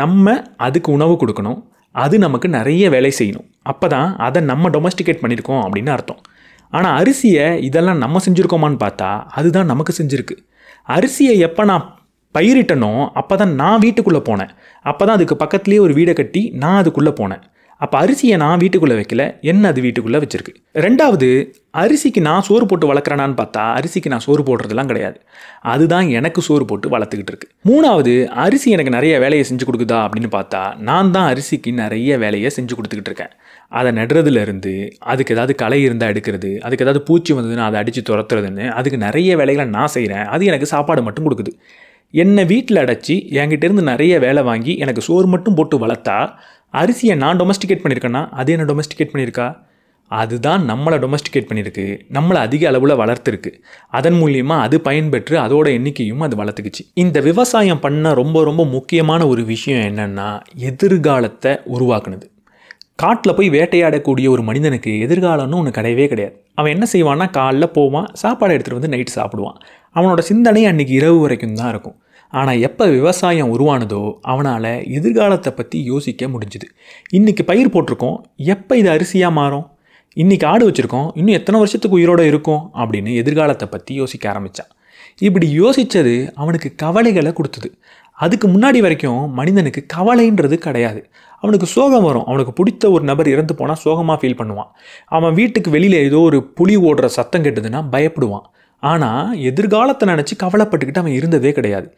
நம்ம அதுக்கு உணவு கொடுக்கணும் அது நமக்கு நிறைய வேலை செய்யணும் அப்போ தான் அதை நம்ம டொமஸ்டிகேட் பண்ணியிருக்கோம் அப்படின்னு அர்த்தம் ஆனால் அரிசியை இதெல்லாம் நம்ம செஞ்சுருக்கோமான்னு பார்த்தா அதுதான் நமக்கு செஞ்சுருக்கு அரிசியை எப்போ நான் பயிரிட்டனோ அப்போ தான் நான் வீட்டுக்குள்ளே போனேன் அப்போ தான் அதுக்கு பக்கத்துலேயே ஒரு வீடை கட்டி நான் அதுக்குள்ளே போனேன் அப்போ அரிசியை நான் வீட்டுக்குள்ளே வைக்கல என்ன அது வீட்டுக்குள்ளே வச்சுருக்கு ரெண்டாவது அரிசிக்கு நான் சோறு போட்டு வளர்க்குறேனான்னு பார்த்தா அரிசிக்கு நான் சோறு போடுறதுலாம் கிடையாது அதுதான் எனக்கு சோறு போட்டு வளர்த்துக்கிட்டு இருக்கு மூணாவது அரிசி எனக்கு நிறைய வேலையை செஞ்சு கொடுக்குதா அப்படின்னு பார்த்தா நான் தான் அரிசிக்கு நிறைய வேலையை செஞ்சு கொடுத்துக்கிட்டு இருக்கேன் அதை நடுறதுலேருந்து அதுக்கு ஏதாவது களை இருந்தால் எடுக்கிறது அதுக்கு ஏதாவது பூச்சி வந்ததுன்னு அதை அடித்து துரத்துறதுன்னு அதுக்கு நிறைய வேலைகளை நான் செய்கிறேன் அது எனக்கு சாப்பாடு மட்டும் கொடுக்குது என்னை வீட்டில் அடைச்சி என்கிட்டேருந்து நிறைய வேலை வாங்கி எனக்கு சோறு மட்டும் போட்டு வளர்த்தா அரிசியை நான் டொமஸ்டிகேட் பண்ணியிருக்கேன்னா அது என்ன டொமஸ்டிகேட் பண்ணியிருக்கா அதுதான் நம்மளை டொமஸ்டிகேட் பண்ணியிருக்கு நம்மளை அதிக அளவில் வளர்த்துருக்கு அதன் மூலியமாக அது பயன்பெற்று அதோட எண்ணிக்கையும் அது வளர்த்துக்குச்சு இந்த விவசாயம் பண்ண ரொம்ப ரொம்ப முக்கியமான ஒரு விஷயம் என்னென்னா எதிர்காலத்தை உருவாக்குனது காட்டில் போய் வேட்டையாடக்கூடிய ஒரு மனிதனுக்கு எதிர்காலம்னு ஒன்று கிடையவே கிடையாது அவன் என்ன செய்வான்னா காலைல போவான் சாப்பாடு எடுத்துகிட்டு வந்து நைட்டு சாப்பிடுவான் அவனோட சிந்தனை அன்றைக்கி இரவு வரைக்கும் தான் இருக்கும் ஆனால் எப்போ விவசாயம் உருவானதோ அவனால் எதிர்காலத்தை பற்றி யோசிக்க முடிஞ்சுது இன்றைக்கி பயிர் போட்டிருக்கோம் எப்போ இது அரிசியாக மாறும் இன்றைக்கி ஆடு வச்சுருக்கோம் இன்னும் எத்தனை வருஷத்துக்கு உயிரோடு இருக்கும் அப்படின்னு எதிர்காலத்தை பற்றி யோசிக்க ஆரம்பித்தான் இப்படி யோசித்தது அவனுக்கு கவலைகளை கொடுத்தது அதுக்கு முன்னாடி வரைக்கும் மனிதனுக்கு கவலைன்றது கிடையாது அவனுக்கு சோகம் வரும் அவனுக்கு பிடித்த ஒரு நபர் இறந்து போனால் சோகமாக ஃபீல் பண்ணுவான் அவன் வீட்டுக்கு வெளியில் ஏதோ ஒரு புலி ஓடுற சத்தம் கெட்டதுன்னா பயப்படுவான் ஆனால் எதிர்காலத்தை நினச்சி கவலைப்பட்டுக்கிட்டு அவன் இருந்ததே கிடையாது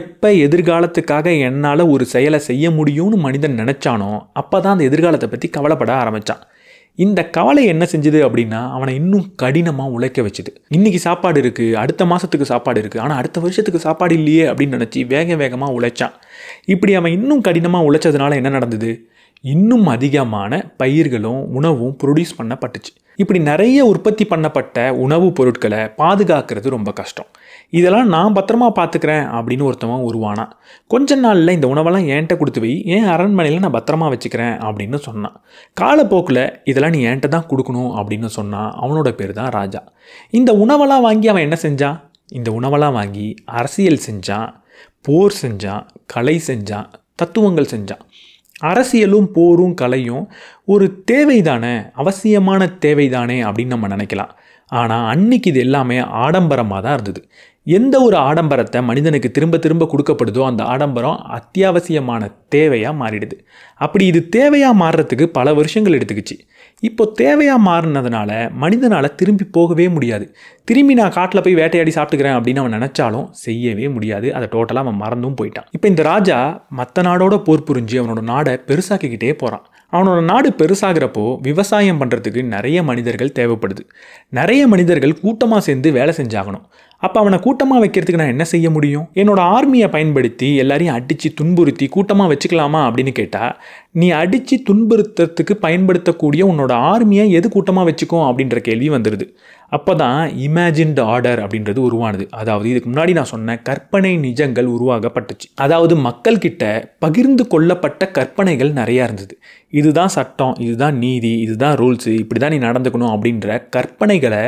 எப்போ எதிர்காலத்துக்காக என்னால் ஒரு செயலை செய்ய முடியும்னு மனிதன் நினச்சானோ அப்போ தான் அந்த எதிர்காலத்தை பற்றி கவலைப்பட ஆரம்பித்தான் இந்த கவலை என்ன செஞ்சுது அப்படின்னா அவனை இன்னும் கடினமாக உழைக்க வச்சுது இன்றைக்கி சாப்பாடு இருக்குது அடுத்த மாதத்துக்கு சாப்பாடு இருக்குது ஆனால் அடுத்த வருஷத்துக்கு சாப்பாடு இல்லையே அப்படின்னு நினச்சி வேக வேகமாக உழைச்சான் இப்படி அவன் இன்னும் கடினமாக உழைச்சதுனால என்ன நடந்தது இன்னும் அதிகமான பயிர்களும் உணவும் ப்ரொடியூஸ் பண்ணப்பட்டுச்சு இப்படி நிறைய உற்பத்தி பண்ணப்பட்ட உணவுப் பொருட்களை பாதுகாக்கிறது ரொம்ப கஷ்டம் இதெல்லாம் நான் பத்திரமா பார்த்துக்கிறேன் அப்படின்னு ஒருத்தவன் உருவானான் கொஞ்ச நாளில் இந்த உணவெல்லாம் ஏன்ட்ட கொடுத்து வை ஏன் அரண்மனையில் நான் பத்திரமா வச்சுக்கிறேன் அப்படின்னு சொன்னான் காலப்போக்கில் இதெல்லாம் நீ என்கிட்ட தான் கொடுக்கணும் அப்படின்னு சொன்னான் அவனோட பேர் தான் ராஜா இந்த உணவெல்லாம் வாங்கி அவன் என்ன செஞ்சான் இந்த உணவெல்லாம் வாங்கி அரசியல் செஞ்சான் போர் செஞ்சான் கலை செஞ்சான் தத்துவங்கள் செஞ்சான் அரசியலும் போரும் கலையும் ஒரு தேவைதானே அவசியமான தேவைதானே அப்படின்னு நம்ம நினைக்கலாம் ஆனால் அன்னைக்கு இது எல்லாமே ஆடம்பரமாக தான் இருந்தது எந்த ஒரு ஆடம்பரத்தை மனிதனுக்கு திரும்ப திரும்ப கொடுக்கப்படுதோ அந்த ஆடம்பரம் அத்தியாவசியமான தேவையாக மாறிடுது அப்படி இது தேவையாக மாறுறதுக்கு பல வருஷங்கள் எடுத்துக்கிச்சு இப்போ தேவையாக மாறினதுனால மனிதனால் திரும்பி போகவே முடியாது திரும்பி நான் காட்டில் போய் வேட்டையாடி சாப்பிட்டுக்கிறேன் அப்படின்னு அவன் நினச்சாலும் செய்யவே முடியாது அதை டோட்டலாக அவன் மறந்தும் போயிட்டான் இப்போ இந்த ராஜா மற்ற நாடோட போர் புரிஞ்சு அவனோட நாடை பெருசாக்கிக்கிட்டே போகிறான் அவனோட நாடு பெருசாகிறப்போ விவசாயம் பண்ணுறதுக்கு நிறைய மனிதர்கள் தேவைப்படுது நிறைய மனிதர்கள் கூட்டமாக சேர்ந்து வேலை செஞ்சாகணும் அப்போ அவனை கூட்டமாக வைக்கிறதுக்கு நான் என்ன செய்ய முடியும் என்னோட ஆர்மியை பயன்படுத்தி எல்லாரையும் அடித்து துன்புறுத்தி கூட்டமாக வச்சுக்கலாமா அப்படின்னு கேட்டால் நீ அடித்து துன்புறுத்துறதுக்கு பயன்படுத்தக்கூடிய உன்னோட ஆர்மியை எது கூட்டமாக வச்சுக்கோ அப்படின்ற கேள்வி வந்துடுது அப்போ தான் இமேஜின்டு ஆர்டர் அப்படின்றது உருவானது அதாவது இதுக்கு முன்னாடி நான் சொன்ன கற்பனை நிஜங்கள் உருவாகப்பட்டுச்சு அதாவது மக்கள்கிட்ட பகிர்ந்து கொள்ளப்பட்ட கற்பனைகள் நிறையா இருந்தது இதுதான் சட்டம் இதுதான் நீதி இதுதான் ரூல்ஸு இப்படி தான் நீ நடந்துக்கணும் அப்படின்ற கற்பனைகளை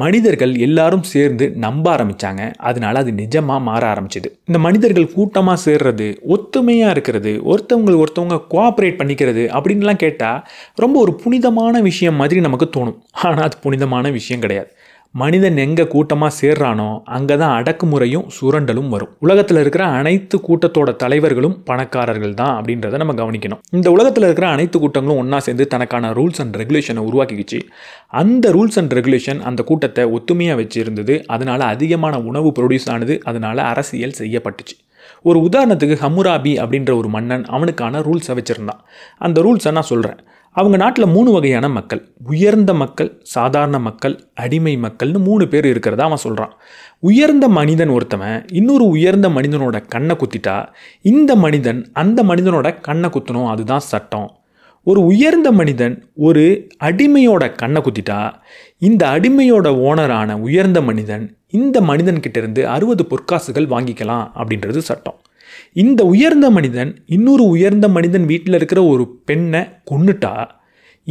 மனிதர்கள் எல்லாரும் சேர்ந்து நம்ப ஆரம்பித்தாங்க அதனால அது நிஜமாக மாற ஆரம்பிச்சிது இந்த மனிதர்கள் கூட்டமாக சேர்றது ஒத்துமையாக இருக்கிறது ஒருத்தவங்க ஒருத்தவங்க கோஆப்ரேட் பண்ணிக்கிறது அப்படின்லாம் கேட்டால் ரொம்ப ஒரு புனிதமான விஷயம் மாதிரி நமக்கு தோணும் ஆனால் அது புனிதமான விஷயம் கிடையாது மனிதன் எங்கே கூட்டமாக சேர்றானோ அங்கே தான் அடக்குமுறையும் சுரண்டலும் வரும் உலகத்தில் இருக்கிற அனைத்து கூட்டத்தோட தலைவர்களும் பணக்காரர்கள் தான் அப்படின்றத நம்ம கவனிக்கணும் இந்த உலகத்தில் இருக்கிற அனைத்து கூட்டங்களும் ஒன்றா சேர்ந்து தனக்கான ரூல்ஸ் அண்ட் ரெகுலேஷனை உருவாக்கிக்கிச்சு அந்த ரூல்ஸ் அண்ட் ரெகுலேஷன் அந்த கூட்டத்தை ஒத்துமையாக வச்சுருந்தது அதனால் அதிகமான உணவு ப்ரொடியூஸ் ஆனது அதனால் அரசியல் செய்யப்பட்டுச்சு ஒரு உதாரணத்துக்கு ஹமுராபி அப்படின்ற ஒரு மன்னன் அவனுக்கான ரூல்ஸை வச்சுருந்தான் அந்த ரூல்ஸை நான் சொல்கிறேன் அவங்க நாட்டில் மூணு வகையான மக்கள் உயர்ந்த மக்கள் சாதாரண மக்கள் அடிமை மக்கள்னு மூணு பேர் இருக்கிறதா அவன் சொல்கிறான் உயர்ந்த மனிதன் ஒருத்தவன் இன்னொரு உயர்ந்த மனிதனோட கண்ணை குத்திட்டா இந்த மனிதன் அந்த மனிதனோட கண்ணை குத்தணும் அதுதான் சட்டம் ஒரு உயர்ந்த மனிதன் ஒரு அடிமையோட கண்ணை குத்திட்டா இந்த அடிமையோட ஓனரான உயர்ந்த மனிதன் இந்த மனிதன்கிட்ட இருந்து அறுபது பொற்காசுகள் வாங்கிக்கலாம் அப்படின்றது சட்டம் இந்த உயர்ந்த மனிதன் இன்னொரு உயர்ந்த மனிதன் வீட்டில் இருக்கிற ஒரு பெண்ணை கொண்டுட்டா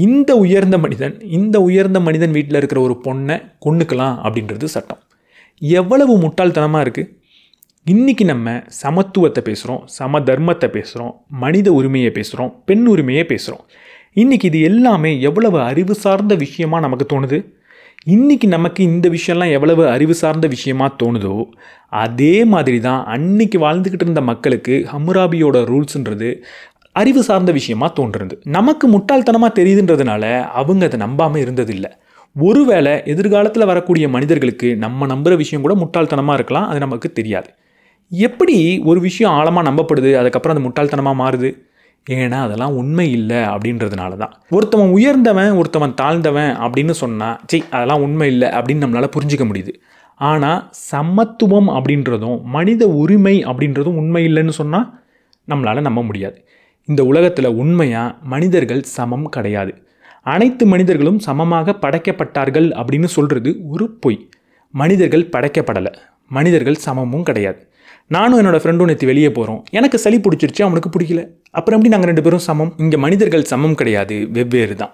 இந்த உயர்ந்த மனிதன் இந்த உயர்ந்த மனிதன் வீட்டில் இருக்கிற ஒரு பொண்ணை கொண்டுக்கலாம் அப்படின்றது சட்டம் எவ்வளவு முட்டாள்தனமாக இருக்குது இன்றைக்கி நம்ம சமத்துவத்தை பேசுகிறோம் சம தர்மத்தை பேசுகிறோம் மனித உரிமையை பேசுகிறோம் பெண் உரிமையை பேசுகிறோம் இன்றைக்கி இது எல்லாமே எவ்வளவு அறிவு சார்ந்த விஷயமாக நமக்கு தோணுது இன்றைக்கி நமக்கு இந்த விஷயம்லாம் எவ்வளவு அறிவு சார்ந்த விஷயமாக தோணுதோ அதே மாதிரி தான் அன்னைக்கு வாழ்ந்துக்கிட்டு இருந்த மக்களுக்கு ஹமுராபியோட ரூல்ஸுன்றது அறிவு சார்ந்த விஷயமாக தோன்றுறது நமக்கு முட்டாள்தனமாக தெரியுதுன்றதுனால அவங்க அதை நம்பாமல் இருந்ததில்லை ஒருவேளை எதிர்காலத்தில் வரக்கூடிய மனிதர்களுக்கு நம்ம நம்புகிற விஷயம் கூட முட்டாள்தனமாக இருக்கலாம் அது நமக்கு தெரியாது எப்படி ஒரு விஷயம் ஆழமாக நம்பப்படுது அதுக்கப்புறம் அது முட்டாள்தனமாக மாறுது ஏன்னா அதெல்லாம் உண்மை இல்லை அப்படின்றதுனால தான் ஒருத்தவன் உயர்ந்தவன் ஒருத்தவன் தாழ்ந்தவன் அப்படின்னு சொன்னால் சரி அதெல்லாம் உண்மை இல்லை அப்படின்னு நம்மளால் புரிஞ்சிக்க முடியுது ஆனால் சமத்துவம் அப்படின்றதும் மனித உரிமை அப்படின்றதும் உண்மை இல்லைன்னு சொன்னால் நம்மளால் நம்ப முடியாது இந்த உலகத்தில் உண்மையாக மனிதர்கள் சமம் கிடையாது அனைத்து மனிதர்களும் சமமாக படைக்கப்பட்டார்கள் அப்படின்னு சொல்கிறது ஒரு பொய் மனிதர்கள் படைக்கப்படலை மனிதர்கள் சமமும் கிடையாது நானும் என்னோடய ஃப்ரெண்டும் நேற்று வெளியே போகிறோம் எனக்கு சளி பிடிச்சிருச்சு அவனுக்கு பிடிக்கல அப்புறம் எப்படி நாங்கள் ரெண்டு பேரும் சமம் இங்கே மனிதர்கள் சமம் கிடையாது வெவ்வேறு தான்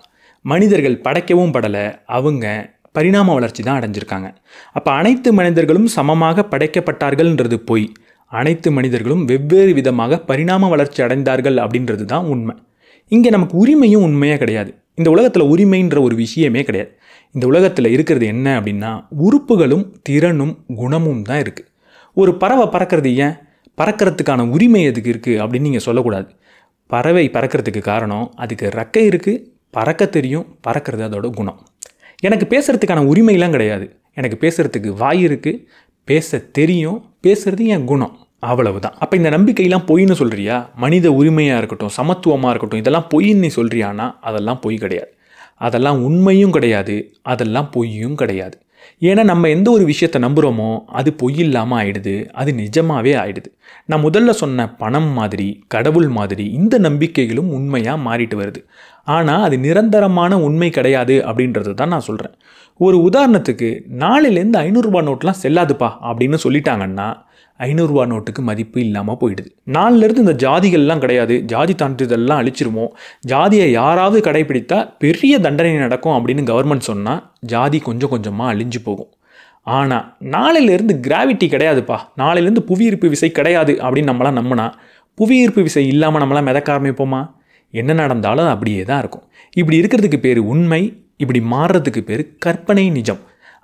மனிதர்கள் படைக்கவும் படலை அவங்க பரிணாம வளர்ச்சி தான் அடைஞ்சிருக்காங்க அப்போ அனைத்து மனிதர்களும் சமமாக படைக்கப்பட்டார்கள்ன்றது பொய் அனைத்து மனிதர்களும் வெவ்வேறு விதமாக பரிணாம வளர்ச்சி அடைந்தார்கள் அப்படின்றது தான் உண்மை இங்கே நமக்கு உரிமையும் உண்மையாக கிடையாது இந்த உலகத்தில் உரிமைன்ற ஒரு விஷயமே கிடையாது இந்த உலகத்தில் இருக்கிறது என்ன அப்படின்னா உறுப்புகளும் திறனும் குணமும் தான் இருக்குது ஒரு பறவை பறக்கிறது ஏன் பறக்கிறதுக்கான உரிமை எதுக்கு இருக்குது அப்படின்னு நீங்கள் சொல்லக்கூடாது பறவை பறக்கிறதுக்கு காரணம் அதுக்கு ரக்கை இருக்குது பறக்க தெரியும் பறக்கிறது அதோட குணம் எனக்கு பேசுகிறதுக்கான உரிமையெல்லாம் கிடையாது எனக்கு பேசுகிறதுக்கு வாய் இருக்குது பேச தெரியும் பேசுகிறது என் குணம் அவ்வளவுதான் அப்போ இந்த நம்பிக்கையெல்லாம் பொய்னு சொல்கிறியா மனித உரிமையாக இருக்கட்டும் சமத்துவமாக இருக்கட்டும் இதெல்லாம் பொய்ன்னு சொல்கிறியான்னா அதெல்லாம் பொய் கிடையாது அதெல்லாம் உண்மையும் கிடையாது அதெல்லாம் பொய்யும் கிடையாது ஏன்னா நம்ம எந்த ஒரு விஷயத்தை நம்புகிறோமோ அது பொய் இல்லாமல் ஆயிடுது அது நிஜமாகவே ஆயிடுது நான் முதல்ல சொன்ன பணம் மாதிரி கடவுள் மாதிரி இந்த நம்பிக்கைகளும் உண்மையாக மாறிட்டு வருது ஆனால் அது நிரந்தரமான உண்மை கிடையாது அப்படின்றது தான் நான் சொல்கிறேன் ஒரு உதாரணத்துக்கு நாளிலேருந்து ஐநூறுரூபா நோட்லாம் செல்லாதுப்பா அப்படின்னு சொல்லிட்டாங்கன்னா ஐநூறுரூவா நோட்டுக்கு மதிப்பு இல்லாமல் போயிடுது நாளிலிருந்து இந்த ஜாதிகள்லாம் கிடையாது ஜாதி தாண்டிதெல்லாம் அழிச்சிருவோம் ஜாதியை யாராவது கடைபிடித்தா பெரிய தண்டனை நடக்கும் அப்படின்னு கவர்மெண்ட் சொன்னால் ஜாதி கொஞ்சம் கொஞ்சமாக அழிஞ்சு போகும் ஆனால் நாளையிலேருந்து கிராவிட்டி கிடையாதுப்பா நாளையிலேருந்து புவியீர்ப்பு விசை கிடையாது அப்படின்னு நம்மளாம் நம்பினா புவியீர்ப்பு விசை இல்லாமல் நம்மளாம் மிதக்க ஆரம்பிப்போமா என்ன நடந்தாலும் அப்படியே தான் இருக்கும் இப்படி இருக்கிறதுக்கு பேர் உண்மை இப்படி மாறுறதுக்கு பேர் கற்பனை நிஜம்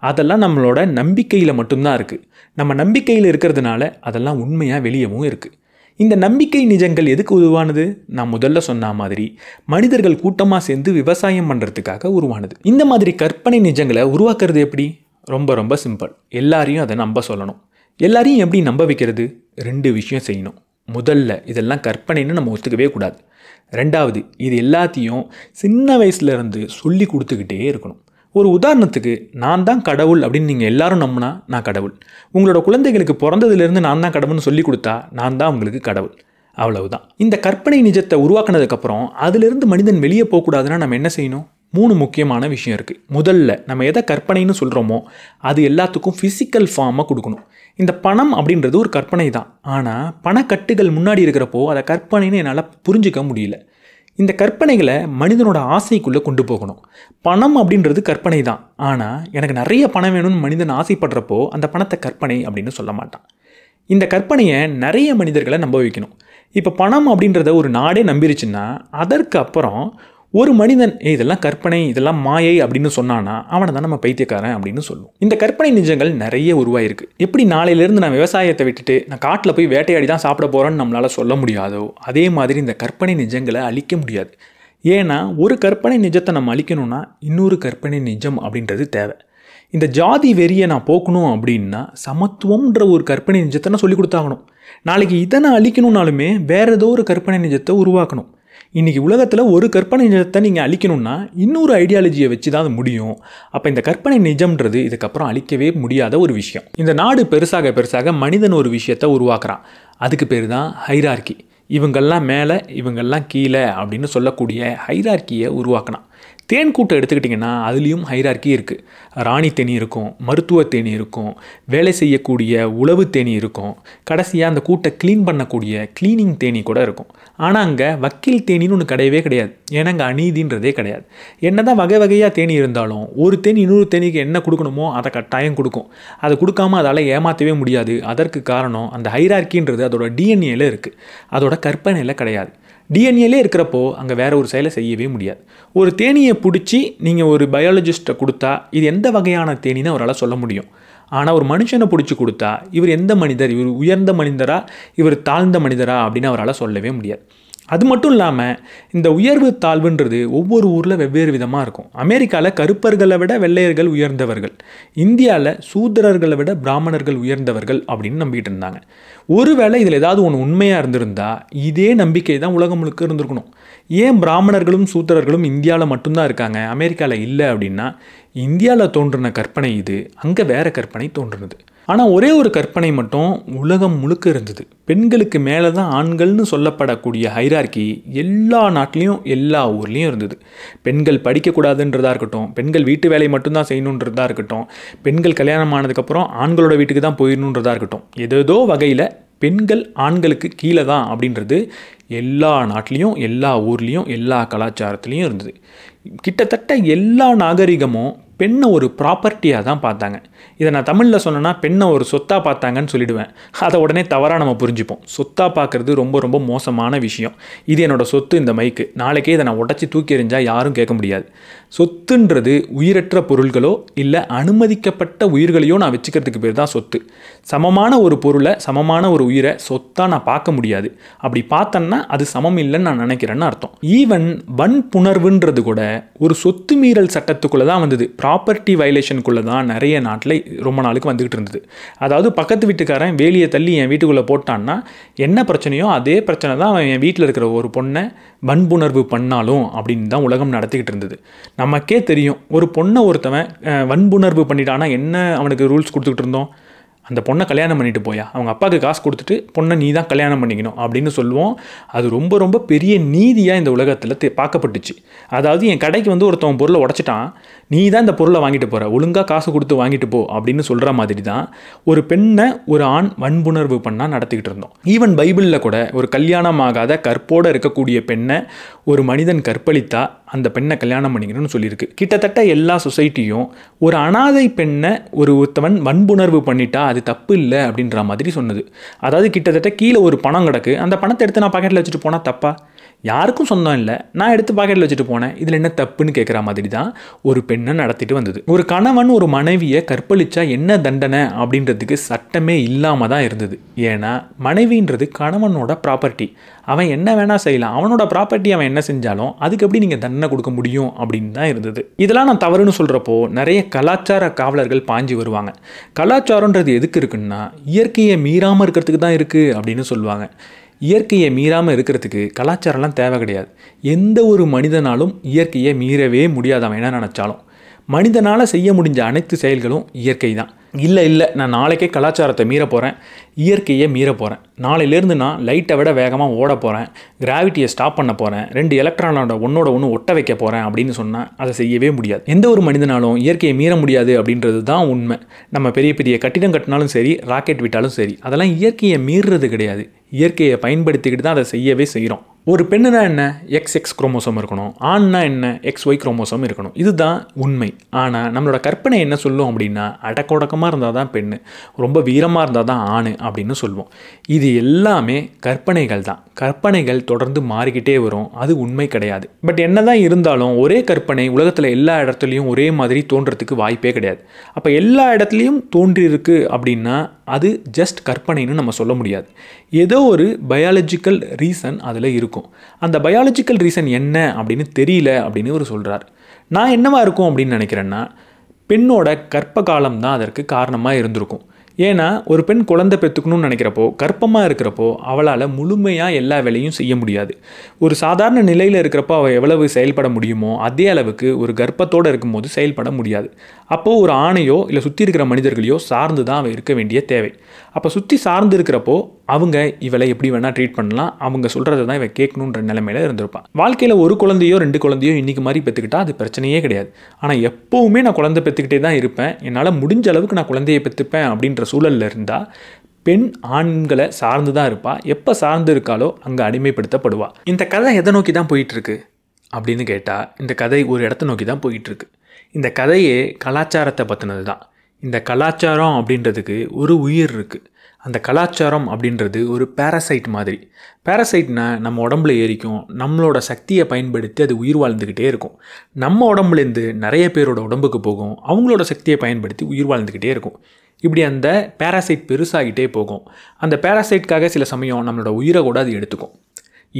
அதெல்லாம் நம்மளோட நம்பிக்கையில் மட்டும்தான் இருக்குது நம்ம நம்பிக்கையில் இருக்கிறதுனால அதெல்லாம் உண்மையாக வெளியவும் இருக்குது இந்த நம்பிக்கை நிஜங்கள் எதுக்கு உருவானது நான் முதல்ல சொன்ன மாதிரி மனிதர்கள் கூட்டமாக சேர்ந்து விவசாயம் பண்ணுறதுக்காக உருவானது இந்த மாதிரி கற்பனை நிஜங்களை உருவாக்குறது எப்படி ரொம்ப ரொம்ப சிம்பிள் எல்லாரையும் அதை நம்ப சொல்லணும் எல்லாரையும் எப்படி நம்ப வைக்கிறது ரெண்டு விஷயம் செய்யணும் முதல்ல இதெல்லாம் கற்பனைன்னு நம்ம ஒத்துக்கவே கூடாது ரெண்டாவது இது எல்லாத்தையும் சின்ன வயசுலேருந்து சொல்லி கொடுத்துக்கிட்டே இருக்கணும் ஒரு உதாரணத்துக்கு நான் தான் கடவுள் அப்படின்னு நீங்கள் எல்லாரும் நம்பினா நான் கடவுள் உங்களோட குழந்தைகளுக்கு பிறந்ததுலேருந்து நான் தான் கடவுள்னு சொல்லி கொடுத்தா நான் தான் உங்களுக்கு கடவுள் அவ்வளவுதான் இந்த கற்பனை நிஜத்தை உருவாக்குனதுக்கப்புறம் அதுலேருந்து மனிதன் வெளியே போகக்கூடாதுன்னா நம்ம என்ன செய்யணும் மூணு முக்கியமான விஷயம் இருக்குது முதல்ல நம்ம எதை கற்பனைன்னு சொல்கிறோமோ அது எல்லாத்துக்கும் ஃபிசிக்கல் ஃபார்மாக கொடுக்கணும் இந்த பணம் அப்படின்றது ஒரு கற்பனை தான் ஆனால் பணக்கட்டுகள் முன்னாடி இருக்கிறப்போ அதை கற்பனைன்னு என்னால் புரிஞ்சிக்க முடியல இந்த கற்பனைகளை மனிதனோட ஆசைக்குள்ளே கொண்டு போகணும் பணம் அப்படின்றது கற்பனை தான் ஆனால் எனக்கு நிறைய பணம் வேணும்னு மனிதன் ஆசைப்படுறப்போ அந்த பணத்தை கற்பனை அப்படின்னு சொல்ல மாட்டான் இந்த கற்பனையை நிறைய மனிதர்களை நம்ப வைக்கணும் இப்போ பணம் அப்படின்றத ஒரு நாடே நம்பிருச்சுன்னா அதற்கு அப்புறம் ஒரு மனிதன் ஏ இதெல்லாம் கற்பனை இதெல்லாம் மாயை அப்படின்னு சொன்னான்னா அவனை தான் நம்ம பைத்தியக்காரன் அப்படின்னு சொல்லுவோம் இந்த கற்பனை நிஜங்கள் நிறைய உருவாயிருக்கு எப்படி நாளையிலேருந்து நான் விவசாயத்தை விட்டுட்டு நான் காட்டில் போய் வேட்டையாடி தான் சாப்பிட போகிறேன்னு நம்மளால் சொல்ல முடியாதோ அதே மாதிரி இந்த கற்பனை நிஜங்களை அழிக்க முடியாது ஏன்னா ஒரு கற்பனை நிஜத்தை நம்ம அழிக்கணும்னா இன்னொரு கற்பனை நிஜம் அப்படின்றது தேவை இந்த ஜாதி வெறியை நான் போக்கணும் அப்படின்னா சமத்துவம்ன்ற ஒரு கற்பனை நிஜத்தை நான் சொல்லிக் கொடுத்தாகணும் நாளைக்கு இதை நான் அழிக்கணும்னாலுமே வேறு ஏதோ ஒரு கற்பனை நிஜத்தை உருவாக்கணும் இன்றைக்கி உலகத்தில் ஒரு கற்பனை நிஜத்தை நீங்கள் அழிக்கணும்னா இன்னொரு ஐடியாலஜியை வச்சு தான் அது முடியும் அப்போ இந்த கற்பனை நிஜம்ன்றது இதுக்கப்புறம் அழிக்கவே முடியாத ஒரு விஷயம் இந்த நாடு பெருசாக பெருசாக மனிதன் ஒரு விஷயத்தை உருவாக்குறான் அதுக்கு பேர் தான் ஹைரார்கி இவங்கெல்லாம் மேலே இவங்கள்லாம் கீழே அப்படின்னு சொல்லக்கூடிய ஹைரார்கியை உருவாக்கினான் தேன் கூட்டை எடுத்துக்கிட்டிங்கன்னா அதுலேயும் ஹைரார்க்கி இருக்குது ராணி தேனி இருக்கும் மருத்துவ தேனி இருக்கும் வேலை செய்யக்கூடிய உளவு தேனி இருக்கும் கடைசியாக அந்த கூட்டை க்ளீன் பண்ணக்கூடிய க்ளீனிங் தேனி கூட இருக்கும் ஆனால் அங்கே வக்கீல் தேனின்னு ஒன்று கிடையவே கிடையாது ஏன்னா அங்கே அநீதின்றதே கிடையாது என்ன தான் வகை வகையாக தேனி இருந்தாலும் ஒரு தேனி இன்னொரு தேனிக்கு என்ன கொடுக்கணுமோ அதை கட்டாயம் கொடுக்கும் அதை கொடுக்காமல் அதால் ஏமாற்றவே முடியாது அதற்கு காரணம் அந்த ஹைரார்க்கின்றது அதோட டிஎன்ஏல இருக்குது அதோட கற்பனையில் கிடையாது டிஎன்ஏலே இருக்கிறப்போ அங்கே வேறு ஒரு செயலை செய்யவே முடியாது ஒரு தேனியை பிடிச்சி நீங்கள் ஒரு பயாலஜிஸ்ட்டை கொடுத்தா இது எந்த வகையான தேனின்னு அவரால் சொல்ல முடியும் ஆனால் ஒரு மனுஷனை பிடிச்சி கொடுத்தா இவர் எந்த மனிதர் இவர் உயர்ந்த மனிதரா இவர் தாழ்ந்த மனிதரா அப்படின்னு அவரால் சொல்லவே முடியாது அது மட்டும் இல்லாமல் இந்த உயர்வு தாழ்வுன்றது ஒவ்வொரு ஊரில் வெவ்வேறு விதமாக இருக்கும் அமெரிக்காவில் கருப்பர்களை விட வெள்ளையர்கள் உயர்ந்தவர்கள் இந்தியாவில் சூத்திரர்களை விட பிராமணர்கள் உயர்ந்தவர்கள் அப்படின்னு நம்பிக்கிட்டு இருந்தாங்க ஒருவேளை இதில் ஏதாவது ஒன்று உண்மையாக இருந்திருந்தால் இதே நம்பிக்கை தான் உலகம் முழுக்க இருந்திருக்கணும் ஏன் பிராமணர்களும் சூத்திரர்களும் இந்தியாவில் மட்டும்தான் இருக்காங்க அமெரிக்காவில் இல்லை அப்படின்னா இந்தியாவில் தோன்றின கற்பனை இது அங்கே வேறு கற்பனை தோன்றுனது ஆனால் ஒரே ஒரு கற்பனை மட்டும் உலகம் முழுக்க இருந்தது பெண்களுக்கு மேலே தான் ஆண்கள்னு சொல்லப்படக்கூடிய ஹைரார்கி எல்லா நாட்டிலையும் எல்லா ஊர்லேயும் இருந்தது பெண்கள் படிக்கக்கூடாதுன்றதாக இருக்கட்டும் பெண்கள் வீட்டு வேலையை மட்டும்தான் செய்யணுன்றதாக இருக்கட்டும் பெண்கள் கல்யாணம் ஆனதுக்கப்புறம் ஆண்களோட வீட்டுக்கு தான் போயிடணுன்றதாக இருக்கட்டும் ஏதேதோ வகையில் பெண்கள் ஆண்களுக்கு கீழே தான் அப்படின்றது எல்லா நாட்டிலையும் எல்லா ஊர்லேயும் எல்லா கலாச்சாரத்துலேயும் இருந்தது கிட்டத்தட்ட எல்லா நாகரிகமும் பெண்ணை ஒரு ப்ராப்பர்ட்டியாக தான் பார்த்தாங்க இதை நான் தமிழில் சொன்னேன்னா பெண்ணை ஒரு சொத்தாக பார்த்தாங்கன்னு சொல்லிடுவேன் அதை உடனே தவறாக நம்ம புரிஞ்சுப்போம் சொத்தாக பார்க்குறது ரொம்ப ரொம்ப மோசமான விஷயம் இது என்னோட சொத்து இந்த மைக்கு நாளைக்கே இதை நான் உடச்சி தூக்கி எறிஞ்சால் யாரும் கேட்க முடியாது சொத்துன்றது உயிரற்ற பொருள்களோ இல்லை அனுமதிக்கப்பட்ட உயிர்களையோ நான் வச்சுக்கிறதுக்கு பேர் தான் சொத்து சமமான ஒரு பொருளை சமமான ஒரு உயிரை சொத்தாக நான் பார்க்க முடியாது அப்படி பார்த்தேன்னா அது சமம் இல்லைன்னு நான் நினைக்கிறேன்னு அர்த்தம் ஈவன் வன்புணர்வுன்றது கூட ஒரு சொத்து மீறல் சட்டத்துக்குள்ளே தான் வந்தது ப்ராப்பர்ட்டி வயலேஷனுக்குள்ளே தான் நிறைய நாட்டில் ரொம்ப நாளுக்கு வந்துக்கிட்டு இருந்தது அதாவது பக்கத்து வீட்டுக்காரன் வேலியை தள்ளி என் வீட்டுக்குள்ளே போட்டான்னா என்ன பிரச்சனையோ அதே பிரச்சனை தான் அவன் என் வீட்டில் இருக்கிற ஒரு பொண்ணை வன்புணர்வு பண்ணாலும் அப்படின்னு தான் உலகம் நடத்திக்கிட்டு இருந்தது நமக்கே தெரியும் ஒரு பொண்ணை ஒருத்தவன் வன்புணர்வு பண்ணிட்டானா என்ன அவனுக்கு ரூல்ஸ் கொடுத்துக்கிட்டு இருந்தோம் அந்த பொண்ணை கல்யாணம் பண்ணிட்டு போயா அவங்க அப்பாவுக்கு காசு கொடுத்துட்டு பொண்ணை நீ தான் கல்யாணம் பண்ணிக்கணும் அப்படின்னு சொல்லுவோம் அது ரொம்ப ரொம்ப பெரிய நீதியாக இந்த உலகத்தில் பார்க்கப்பட்டுச்சு அதாவது என் கடைக்கு வந்து ஒருத்தவன் பொருளை உடச்சிட்டான் நீ தான் இந்த பொருளை வாங்கிட்டு போகிற ஒழுங்காக காசு கொடுத்து வாங்கிட்டு போ அப்படின்னு சொல்கிற மாதிரி தான் ஒரு பெண்ணை ஒரு ஆண் வன்புணர்வு பண்ணால் நடத்திக்கிட்டு இருந்தோம் ஈவன் பைபிளில் கூட ஒரு கல்யாணம் ஆகாத கற்போடு இருக்கக்கூடிய பெண்ணை ஒரு மனிதன் கற்பழித்தா அந்த பெண்ணை கல்யாணம் பண்ணிக்கணும்னு சொல்லியிருக்கு கிட்டத்தட்ட எல்லா சொசைட்டியும் ஒரு அனாதை பெண்ணை ஒரு ஒருத்தவன் வன்புணர்வு பண்ணிட்டா அது தப்பு இல்லை அப்படின்ற மாதிரி சொன்னது அதாவது கிட்டத்தட்ட கீழே ஒரு பணம் கிடக்கு அந்த பணத்தை எடுத்து நான் பாக்கெட்டில் வச்சுட்டு போனால் தப்பா யாருக்கும் சொந்தம் இல்லை நான் எடுத்து பாக்கெட்டில் வச்சுட்டு போனேன் இதில் என்ன தப்புன்னு கேட்குற மாதிரி தான் ஒரு பெண்ணை நடத்திட்டு வந்தது ஒரு கணவன் ஒரு மனைவியை கற்பழிச்சா என்ன தண்டனை அப்படின்றதுக்கு சட்டமே இல்லாமல் தான் இருந்தது ஏன்னா மனைவின்றது கணவனோட ப்ராப்பர்ட்டி அவன் என்ன வேணால் செய்யலாம் அவனோட ப்ராப்பர்ட்டி அவன் என்ன செஞ்சாலும் அதுக்கு எப்படி நீங்கள் தண்டனை கொடுக்க முடியும் அப்படின்னு தான் இருந்தது இதெல்லாம் நான் தவறுன்னு சொல்கிறப்போ நிறைய கலாச்சார காவலர்கள் பாஞ்சு வருவாங்க கலாச்சாரன்றது எதுக்கு இருக்குன்னா இயற்கையை மீறாமல் இருக்கிறதுக்கு தான் இருக்குது அப்படின்னு சொல்லுவாங்க இயற்கையை மீறாமல் இருக்கிறதுக்கு கலாச்சாரம்லாம் தேவை கிடையாது எந்த ஒரு மனிதனாலும் இயற்கையை மீறவே முடியாதவன் என்ன நினச்சாலும் மனிதனால் செய்ய முடிஞ்ச அனைத்து செயல்களும் இயற்கை தான் இல்லை இல்லை நான் நாளைக்கே கலாச்சாரத்தை மீற போகிறேன் இயற்கையை மீற போகிறேன் நாளையிலேருந்து நான் லைட்டை விட வேகமாக ஓட போகிறேன் கிராவிட்டியை ஸ்டாப் பண்ண போகிறேன் ரெண்டு எலக்ட்ரானோட ஒன்னோட ஒன்று ஒட்ட வைக்க போகிறேன் அப்படின்னு சொன்னால் அதை செய்யவே முடியாது எந்த ஒரு மனிதனாலும் இயற்கையை மீற முடியாது அப்படின்றது தான் உண்மை நம்ம பெரிய பெரிய கட்டிடம் கட்டினாலும் சரி ராக்கெட் விட்டாலும் சரி அதெல்லாம் இயற்கையை மீறுறது கிடையாது இயற்கையை பயன்படுத்திக்கிட்டு தான் அதை செய்யவே செய்கிறோம் ஒரு பெண்ணுனா என்ன எக்ஸ் எக்ஸ் குரோமோசோம் இருக்கணும் ஆண்னா என்ன எக்ஸ் ஒய் குரோமோசோம் இருக்கணும் இதுதான் உண்மை ஆனால் நம்மளோட கற்பனை என்ன சொல்லும் அப்படின்னா அடக்கொடக்கமாக இருந்தால் தான் பெண்ணு ரொம்ப வீரமாக இருந்தால் தான் ஆண் அப்படின்னு சொல்லுவோம் இது எல்லாமே கற்பனைகள் தான் கற்பனைகள் தொடர்ந்து மாறிக்கிட்டே வரும் அது உண்மை கிடையாது பட் என்ன தான் இருந்தாலும் ஒரே கற்பனை உலகத்தில் எல்லா இடத்துலையும் ஒரே மாதிரி தோன்றதுக்கு வாய்ப்பே கிடையாது அப்போ எல்லா இடத்துலையும் தோன்றியிருக்கு அப்படின்னா அது ஜஸ்ட் கற்பனைன்னு நம்ம சொல்ல முடியாது ஏதோ ஒரு பயாலஜிக்கல் ரீசன் அதில் இருக்கும் இருக்கும் அந்த பயாலஜிக்கல் ரீசன் என்ன அப்படின்னு தெரியல அப்படின்னு இவர் சொல்கிறார் நான் என்னவாக இருக்கும் அப்படின்னு நினைக்கிறேன்னா பெண்ணோட கற்ப காலம் தான் அதற்கு காரணமாக இருந்திருக்கும் ஏன்னா ஒரு பெண் குழந்தை பெற்றுக்கணும்னு நினைக்கிறப்போ கற்பமாக இருக்கிறப்போ அவளால் முழுமையாக எல்லா வேலையும் செய்ய முடியாது ஒரு சாதாரண நிலையில் இருக்கிறப்போ அவள் எவ்வளவு செயல்பட முடியுமோ அதே அளவுக்கு ஒரு கர்ப்பத்தோடு இருக்கும்போது செயல்பட முடியாது அப்போது ஒரு ஆணையோ இல்லை சுற்றி இருக்கிற மனிதர்களையோ சார்ந்து தான் அவள் இருக்க வேண்டிய தேவை அப்போ சுற்றி சார்ந்து இருக்கிறப்போ அவங்க இவளை எப்படி வேணால் ட்ரீட் பண்ணலாம் அவங்க சொல்கிறத தான் இவன் கேட்கணுன்ற நிலைமையில இருந்திருப்பான் வாழ்க்கையில் ஒரு குழந்தையோ ரெண்டு குழந்தையோ இன்றைக்கி மாதிரி பெற்றுக்கிட்டால் அது பிரச்சனையே கிடையாது ஆனால் எப்போவுமே நான் குழந்தை பெற்றுக்கிட்டே தான் இருப்பேன் என்னால் முடிஞ்ச அளவுக்கு நான் குழந்தையை பெற்றுப்பேன் அப்படின்ற சூழலில் இருந்தால் பெண் ஆண்களை சார்ந்து தான் இருப்பாள் எப்போ சார்ந்து இருக்காலோ அங்கே அடிமைப்படுத்தப்படுவாள் இந்த கதை எதை நோக்கி தான் போயிட்டுருக்கு அப்படின்னு கேட்டால் இந்த கதை ஒரு இடத்த நோக்கி தான் போயிட்டுருக்கு இந்த கதையே கலாச்சாரத்தை பற்றினது தான் இந்த கலாச்சாரம் அப்படின்றதுக்கு ஒரு உயிர் இருக்குது அந்த கலாச்சாரம் அப்படின்றது ஒரு பேரசைட் மாதிரி பேரசைட்னால் நம்ம உடம்புல ஏறிக்கும் நம்மளோட சக்தியை பயன்படுத்தி அது உயிர் வாழ்ந்துக்கிட்டே இருக்கும் நம்ம உடம்புலேருந்து நிறைய பேரோட உடம்புக்கு போகும் அவங்களோட சக்தியை பயன்படுத்தி உயிர் வாழ்ந்துக்கிட்டே இருக்கும் இப்படி அந்த பேராசைட் பெருசாகிட்டே போகும் அந்த பேராசைட்காக சில சமயம் நம்மளோட உயிரை கூட அது எடுத்துக்கும்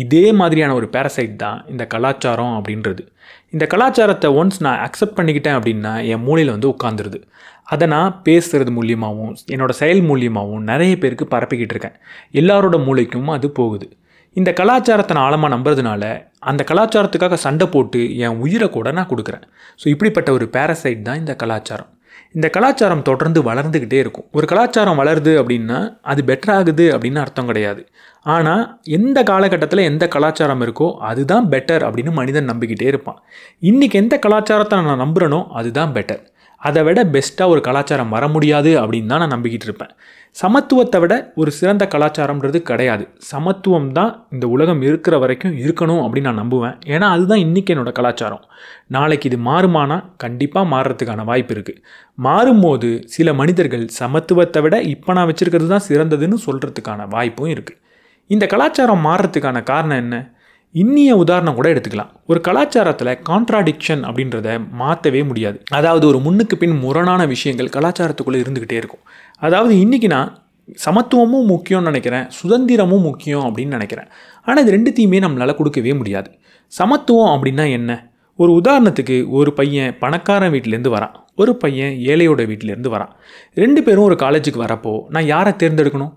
இதே மாதிரியான ஒரு பேரசைட் தான் இந்த கலாச்சாரம் அப்படின்றது இந்த கலாச்சாரத்தை ஒன்ஸ் நான் அக்செப்ட் பண்ணிக்கிட்டேன் அப்படின்னா என் மூளையில் வந்து உட்காந்துருது அதை நான் பேசுகிறது மூலியமாகவும் என்னோடய செயல் மூலியமாகவும் நிறைய பேருக்கு பரப்பிக்கிட்டு இருக்கேன் எல்லாரோட மூளைக்கும் அது போகுது இந்த கலாச்சாரத்தை நான் ஆழமாக நம்புறதுனால அந்த கலாச்சாரத்துக்காக சண்டை போட்டு என் உயிரை கூட நான் கொடுக்குறேன் ஸோ இப்படிப்பட்ட ஒரு பேரசைட் தான் இந்த கலாச்சாரம் இந்த கலாச்சாரம் தொடர்ந்து வளர்ந்துக்கிட்டே இருக்கும் ஒரு கலாச்சாரம் வளருது அப்படின்னா அது பெட்டர் ஆகுது அப்படின்னு அர்த்தம் கிடையாது ஆனால் எந்த காலகட்டத்தில் எந்த கலாச்சாரம் இருக்கோ அதுதான் பெட்டர் அப்படின்னு மனிதன் நம்பிக்கிட்டே இருப்பான் இன்றைக்கி எந்த கலாச்சாரத்தை நான் நம்புகிறனோ அதுதான் பெட்டர் அதை விட பெஸ்ட்டாக ஒரு கலாச்சாரம் வர முடியாது அப்படின்னு தான் நான் நம்பிக்கிட்டு இருப்பேன் சமத்துவத்தை விட ஒரு சிறந்த கலாச்சாரம்ன்றது கிடையாது சமத்துவம் தான் இந்த உலகம் இருக்கிற வரைக்கும் இருக்கணும் அப்படின்னு நான் நம்புவேன் ஏன்னா அதுதான் இன்றைக்கி என்னோடய கலாச்சாரம் நாளைக்கு இது மாறுமானா கண்டிப்பாக மாறுறதுக்கான வாய்ப்பு இருக்குது மாறும்போது சில மனிதர்கள் சமத்துவத்தை விட இப்போ நான் வச்சுருக்கிறது தான் சிறந்ததுன்னு சொல்கிறதுக்கான வாய்ப்பும் இருக்குது இந்த கலாச்சாரம் மாறுறதுக்கான காரணம் என்ன இன்னிய உதாரணம் கூட எடுத்துக்கலாம் ஒரு கலாச்சாரத்தில் கான்ட்ராடிக்ஷன் அப்படின்றத மாற்றவே முடியாது அதாவது ஒரு முன்னுக்கு பின் முரணான விஷயங்கள் கலாச்சாரத்துக்குள்ளே இருந்துக்கிட்டே இருக்கும் அதாவது இன்றைக்கி நான் சமத்துவமும் முக்கியம்னு நினைக்கிறேன் சுதந்திரமும் முக்கியம் அப்படின்னு நினைக்கிறேன் ஆனால் இது ரெண்டுத்தையுமே நம்மளால் கொடுக்கவே முடியாது சமத்துவம் அப்படின்னா என்ன ஒரு உதாரணத்துக்கு ஒரு பையன் பணக்காரன் வீட்டிலேருந்து வரான் ஒரு பையன் ஏழையோட வீட்டிலேருந்து வரான் ரெண்டு பேரும் ஒரு காலேஜுக்கு வரப்போ நான் யாரை தேர்ந்தெடுக்கணும்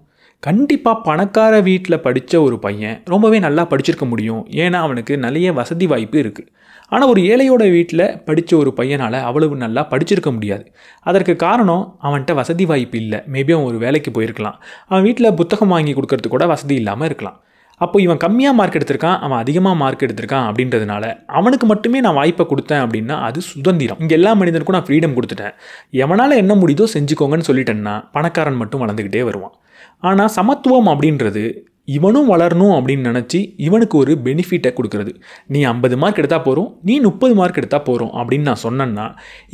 கண்டிப்பாக பணக்கார வீட்டில் படித்த ஒரு பையன் ரொம்பவே நல்லா படிச்சிருக்க முடியும் ஏன்னா அவனுக்கு நிறைய வசதி வாய்ப்பு இருக்குது ஆனால் ஒரு ஏழையோட வீட்டில் படித்த ஒரு பையனால் அவ்வளவு நல்லா படிச்சிருக்க முடியாது அதற்கு காரணம் அவன்கிட்ட வசதி வாய்ப்பு இல்லை மேபி அவன் ஒரு வேலைக்கு போயிருக்கலாம் அவன் வீட்டில் புத்தகம் வாங்கி கொடுக்கறதுக்கு கூட வசதி இல்லாமல் இருக்கலாம் அப்போ இவன் கம்மியாக மார்க் எடுத்திருக்கான் அவன் அதிகமாக மார்க் எடுத்திருக்கான் அப்படின்றதுனால அவனுக்கு மட்டுமே நான் வாய்ப்பை கொடுத்தேன் அப்படின்னா அது சுதந்திரம் இங்கே எல்லா மனிதனுக்கும் நான் ஃப்ரீடம் கொடுத்துட்டேன் எவனால் என்ன முடியுதோ செஞ்சுக்கோங்கன்னு சொல்லிட்டேன்னா பணக்காரன் மட்டும் வளர்ந்துக்கிட்டே வருவான் ஆனால் சமத்துவம் அப்படின்றது இவனும் வளரணும் அப்படின்னு நினச்சி இவனுக்கு ஒரு பெனிஃபிட்டை கொடுக்குறது நீ ஐம்பது மார்க் எடுத்தால் போகிறோம் நீ முப்பது மார்க் எடுத்தால் போகிறோம் அப்படின்னு நான் சொன்னேன்னா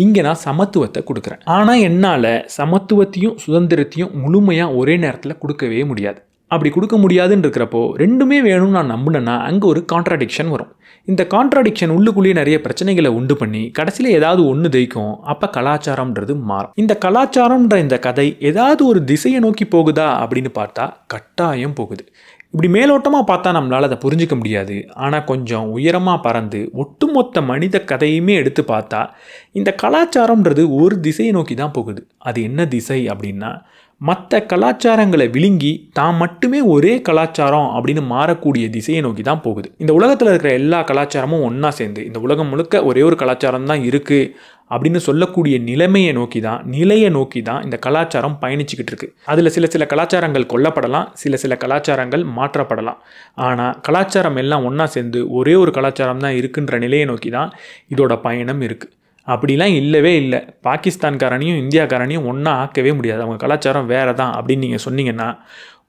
இங்கே நான் சமத்துவத்தை கொடுக்குறேன் ஆனால் என்னால் சமத்துவத்தையும் சுதந்திரத்தையும் முழுமையாக ஒரே நேரத்தில் கொடுக்கவே முடியாது அப்படி கொடுக்க முடியாதுன்னு இருக்கிறப்போ ரெண்டுமே வேணும்னு நான் நம்பினேன்னா அங்கே ஒரு கான்ட்ராடிக்ஷன் வரும் இந்த கான்ட்ராடிக்ஷன் உள்ளுக்குள்ளேயே நிறைய பிரச்சனைகளை உண்டு பண்ணி கடைசியில் ஏதாவது ஒன்று தைக்கும் அப்போ கலாச்சாரம்ன்றது மாறும் இந்த கலாச்சாரம்ன்ற இந்த கதை ஏதாவது ஒரு திசையை நோக்கி போகுதா அப்படின்னு பார்த்தா கட்டாயம் போகுது இப்படி மேலோட்டமாக பார்த்தா நம்மளால் அதை புரிஞ்சிக்க முடியாது ஆனால் கொஞ்சம் உயரமாக பறந்து ஒட்டுமொத்த மனித கதையுமே எடுத்து பார்த்தா இந்த கலாச்சாரம்ன்றது ஒரு திசையை நோக்கி தான் போகுது அது என்ன திசை அப்படின்னா மற்ற கலாச்சாரங்களை விழுங்கி தான் மட்டுமே ஒரே கலாச்சாரம் அப்படின்னு மாறக்கூடிய திசையை நோக்கி தான் போகுது இந்த உலகத்தில் இருக்கிற எல்லா கலாச்சாரமும் ஒன்றா சேர்ந்து இந்த உலகம் முழுக்க ஒரே ஒரு கலாச்சாரம் தான் இருக்குது அப்படின்னு சொல்லக்கூடிய நிலைமையை நோக்கி தான் நிலையை நோக்கி தான் இந்த கலாச்சாரம் பயணிச்சுக்கிட்டு இருக்கு அதில் சில சில கலாச்சாரங்கள் கொல்லப்படலாம் சில சில கலாச்சாரங்கள் மாற்றப்படலாம் ஆனால் கலாச்சாரம் எல்லாம் ஒன்றா சேர்ந்து ஒரே ஒரு கலாச்சாரம் தான் இருக்குன்ற நிலையை நோக்கி தான் இதோட பயணம் இருக்குது அப்படிலாம் இல்லவே இல்லை பாகிஸ்தான்காரனையும் இந்தியாக்காரனையும் ஒன்றா ஆக்கவே முடியாது அவங்க கலாச்சாரம் வேறு தான் அப்படின்னு நீங்கள் சொன்னீங்கன்னா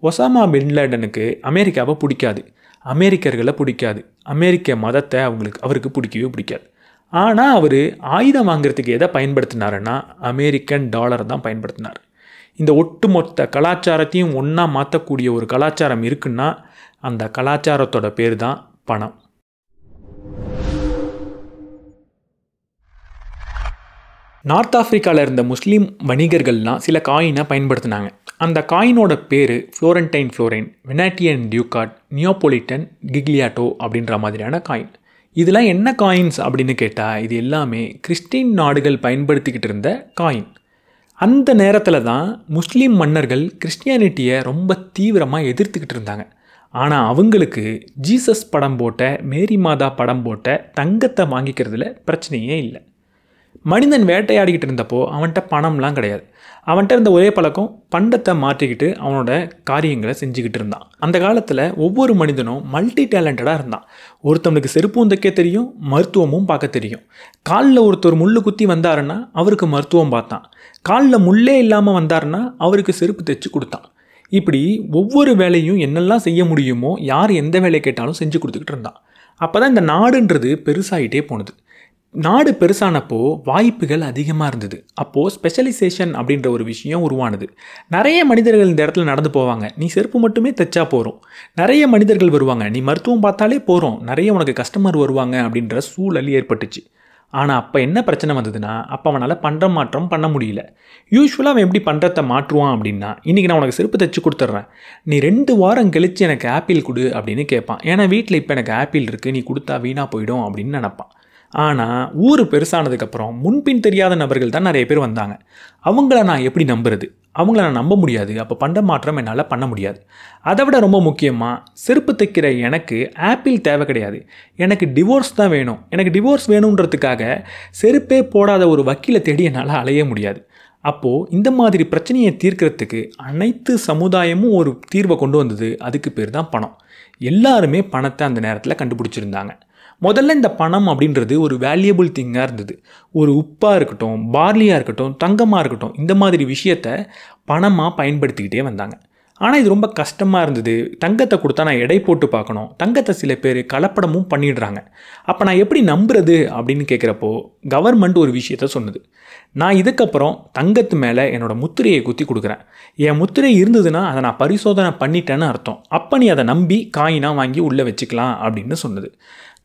ஒசாமா பின்லேடனுக்கு அமெரிக்காவை பிடிக்காது அமெரிக்கர்களை பிடிக்காது அமெரிக்க மதத்தை அவங்களுக்கு அவருக்கு பிடிக்கவே பிடிக்காது ஆனால் அவர் ஆயுதம் வாங்குறதுக்கு எதை பயன்படுத்தினாருன்னா அமெரிக்கன் டாலர் தான் பயன்படுத்தினார் இந்த ஒட்டுமொத்த கலாச்சாரத்தையும் ஒன்றா மாற்றக்கூடிய ஒரு கலாச்சாரம் இருக்குன்னா அந்த கலாச்சாரத்தோட பேர் தான் பணம் நார்த் ஆஃப்ரிக்காவில் இருந்த முஸ்லீம் வணிகர்கள்லாம் சில காயினை பயன்படுத்தினாங்க அந்த காயினோட பேர் ஃப்ளோரன்டைன் ஃப்ளோரைன் வெனாட்டியன் டியூகாட் நியோபோலிட்டன் கிக்லியாட்டோ அப்படின்ற மாதிரியான காயின் இதெல்லாம் என்ன காயின்ஸ் அப்படின்னு கேட்டால் இது எல்லாமே கிறிஸ்டின் நாடுகள் பயன்படுத்திக்கிட்டு இருந்த காயின் அந்த நேரத்தில் தான் முஸ்லீம் மன்னர்கள் கிறிஸ்டியானிட்டியை ரொம்ப தீவிரமாக எதிர்த்துக்கிட்டு இருந்தாங்க ஆனால் அவங்களுக்கு ஜீசஸ் படம் போட்ட மேரி மாதா படம் போட்ட தங்கத்தை வாங்கிக்கிறதுல பிரச்சனையே இல்லை மனிதன் வேட்டையாடிக்கிட்டு இருந்தப்போ அவன்கிட்ட பணம்லாம் கிடையாது அவன்கிட்ட இருந்த ஒரே பழக்கம் பண்டத்தை மாற்றிக்கிட்டு அவனோட காரியங்களை செஞ்சுக்கிட்டு இருந்தான் அந்த காலத்தில் ஒவ்வொரு மனிதனும் மல்டி டேலண்டடாக இருந்தான் ஒருத்தவனுக்கு செருப்பும் தைக்க தெரியும் மருத்துவமும் பார்க்க தெரியும் காலில் ஒருத்தர் முள் குத்தி வந்தாருன்னா அவருக்கு மருத்துவம் பார்த்தான் காலில் முள்ளே இல்லாமல் வந்தாருன்னா அவருக்கு செருப்பு தைச்சு கொடுத்தான் இப்படி ஒவ்வொரு வேலையும் என்னெல்லாம் செய்ய முடியுமோ யார் எந்த வேலையை கேட்டாலும் செஞ்சு கொடுத்துக்கிட்டு இருந்தான் அப்போ தான் இந்த நாடுன்றது பெருசாகிட்டே போனது நாடு பெருசானப்போ வாய்ப்புகள் அதிகமாக இருந்தது அப்போது ஸ்பெஷலைசேஷன் அப்படின்ற ஒரு விஷயம் உருவானது நிறைய மனிதர்கள் இந்த இடத்துல நடந்து போவாங்க நீ செருப்பு மட்டுமே தைச்சா போகிறோம் நிறைய மனிதர்கள் வருவாங்க நீ மருத்துவம் பார்த்தாலே போகிறோம் நிறைய உனக்கு கஸ்டமர் வருவாங்க அப்படின்ற சூழல் ஏற்பட்டுச்சு ஆனால் அப்போ என்ன பிரச்சனை வந்ததுன்னா அப்போ அவனால் பண்ணுற மாற்றம் பண்ண முடியல யூஸ்வலாக அவன் எப்படி பண்ணுறத மாற்றுவான் அப்படின்னா இன்றைக்கி நான் உனக்கு செருப்பு தைச்சி கொடுத்துட்றேன் நீ ரெண்டு வாரம் கழித்து எனக்கு ஆப்பிள் கொடு அப்படின்னு கேட்பான் ஏன்னா வீட்டில் இப்போ எனக்கு ஆப்பிள் இருக்குது நீ கொடுத்தா வீணாக போயிடும் அப்படின்னு நினப்பான் ஆனால் ஊர் பெருசானதுக்கப்புறம் முன்பின் தெரியாத நபர்கள் தான் நிறைய பேர் வந்தாங்க அவங்கள நான் எப்படி நம்புறது அவங்கள நான் நம்ப முடியாது அப்போ பண்ட மாற்றம் என்னால் பண்ண முடியாது அதை விட ரொம்ப முக்கியமாக செருப்பு தைக்கிற எனக்கு ஆப்பிள் தேவை கிடையாது எனக்கு டிவோர்ஸ் தான் வேணும் எனக்கு டிவோர்ஸ் வேணுன்றதுக்காக செருப்பே போடாத ஒரு வக்கீலை தேடி என்னால் அலைய முடியாது அப்போது இந்த மாதிரி பிரச்சனையை தீர்க்கிறதுக்கு அனைத்து சமுதாயமும் ஒரு தீர்வை கொண்டு வந்தது அதுக்கு பேர் தான் பணம் எல்லாருமே பணத்தை அந்த நேரத்தில் கண்டுபிடிச்சிருந்தாங்க முதல்ல இந்த பணம் அப்படின்றது ஒரு வேல்யூபிள் திங்காக இருந்தது ஒரு உப்பாக இருக்கட்டும் பார்லியாக இருக்கட்டும் தங்கமாக இருக்கட்டும் இந்த மாதிரி விஷயத்த பணமாக பயன்படுத்திக்கிட்டே வந்தாங்க ஆனால் இது ரொம்ப கஷ்டமாக இருந்தது தங்கத்தை கொடுத்தா நான் எடை போட்டு பார்க்கணும் தங்கத்தை சில பேர் கலப்படமும் பண்ணிடுறாங்க அப்போ நான் எப்படி நம்புறது அப்படின்னு கேட்குறப்போ கவர்மெண்ட் ஒரு விஷயத்த சொன்னது நான் இதுக்கப்புறம் தங்கத்து மேலே என்னோடய முத்திரையை குத்தி கொடுக்குறேன் என் முத்திரை இருந்ததுன்னா அதை நான் பரிசோதனை பண்ணிட்டேன்னு அர்த்தம் அப்போ நீ அதை நம்பி காயினாக வாங்கி உள்ளே வச்சுக்கலாம் அப்படின்னு சொன்னது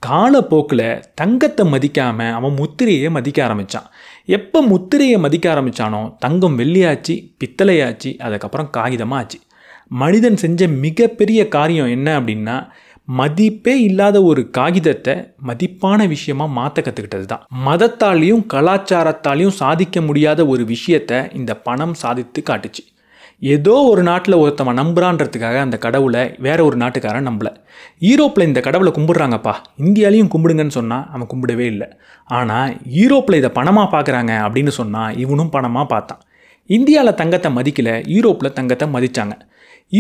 காலப்போக்கில் தங்கத்தை மதிக்காமல் அவன் முத்திரையை மதிக்க ஆரம்பித்தான் எப்போ முத்திரையை மதிக்க ஆரம்பித்தானோ தங்கம் வெள்ளியாச்சு பித்தளையாச்சு அதுக்கப்புறம் காகிதமாக ஆச்சு மனிதன் செஞ்ச மிகப்பெரிய காரியம் என்ன அப்படின்னா மதிப்பே இல்லாத ஒரு காகிதத்தை மதிப்பான விஷயமா மாற்ற கற்றுக்கிட்டது தான் மதத்தாலையும் கலாச்சாரத்தாலையும் சாதிக்க முடியாத ஒரு விஷயத்தை இந்த பணம் சாதித்து காட்டுச்சு ஏதோ ஒரு நாட்டில் ஒருத்தவன் நம்புறான்றதுக்காக அந்த கடவுளை வேற ஒரு நாட்டுக்காரன் நம்பலை ஈரோப்பில் இந்த கடவுளை கும்பிடுறாங்கப்பா இந்தியாலையும் கும்பிடுங்கன்னு சொன்னால் அவன் கும்பிடவே இல்லை ஆனால் ஈரோப்பில் இதை பணமாக பார்க்குறாங்க அப்படின்னு சொன்னால் இவனும் பணமாக பார்த்தான் இந்தியாவில் தங்கத்தை மதிக்கலை ஈரோப்பில் தங்கத்தை மதித்தாங்க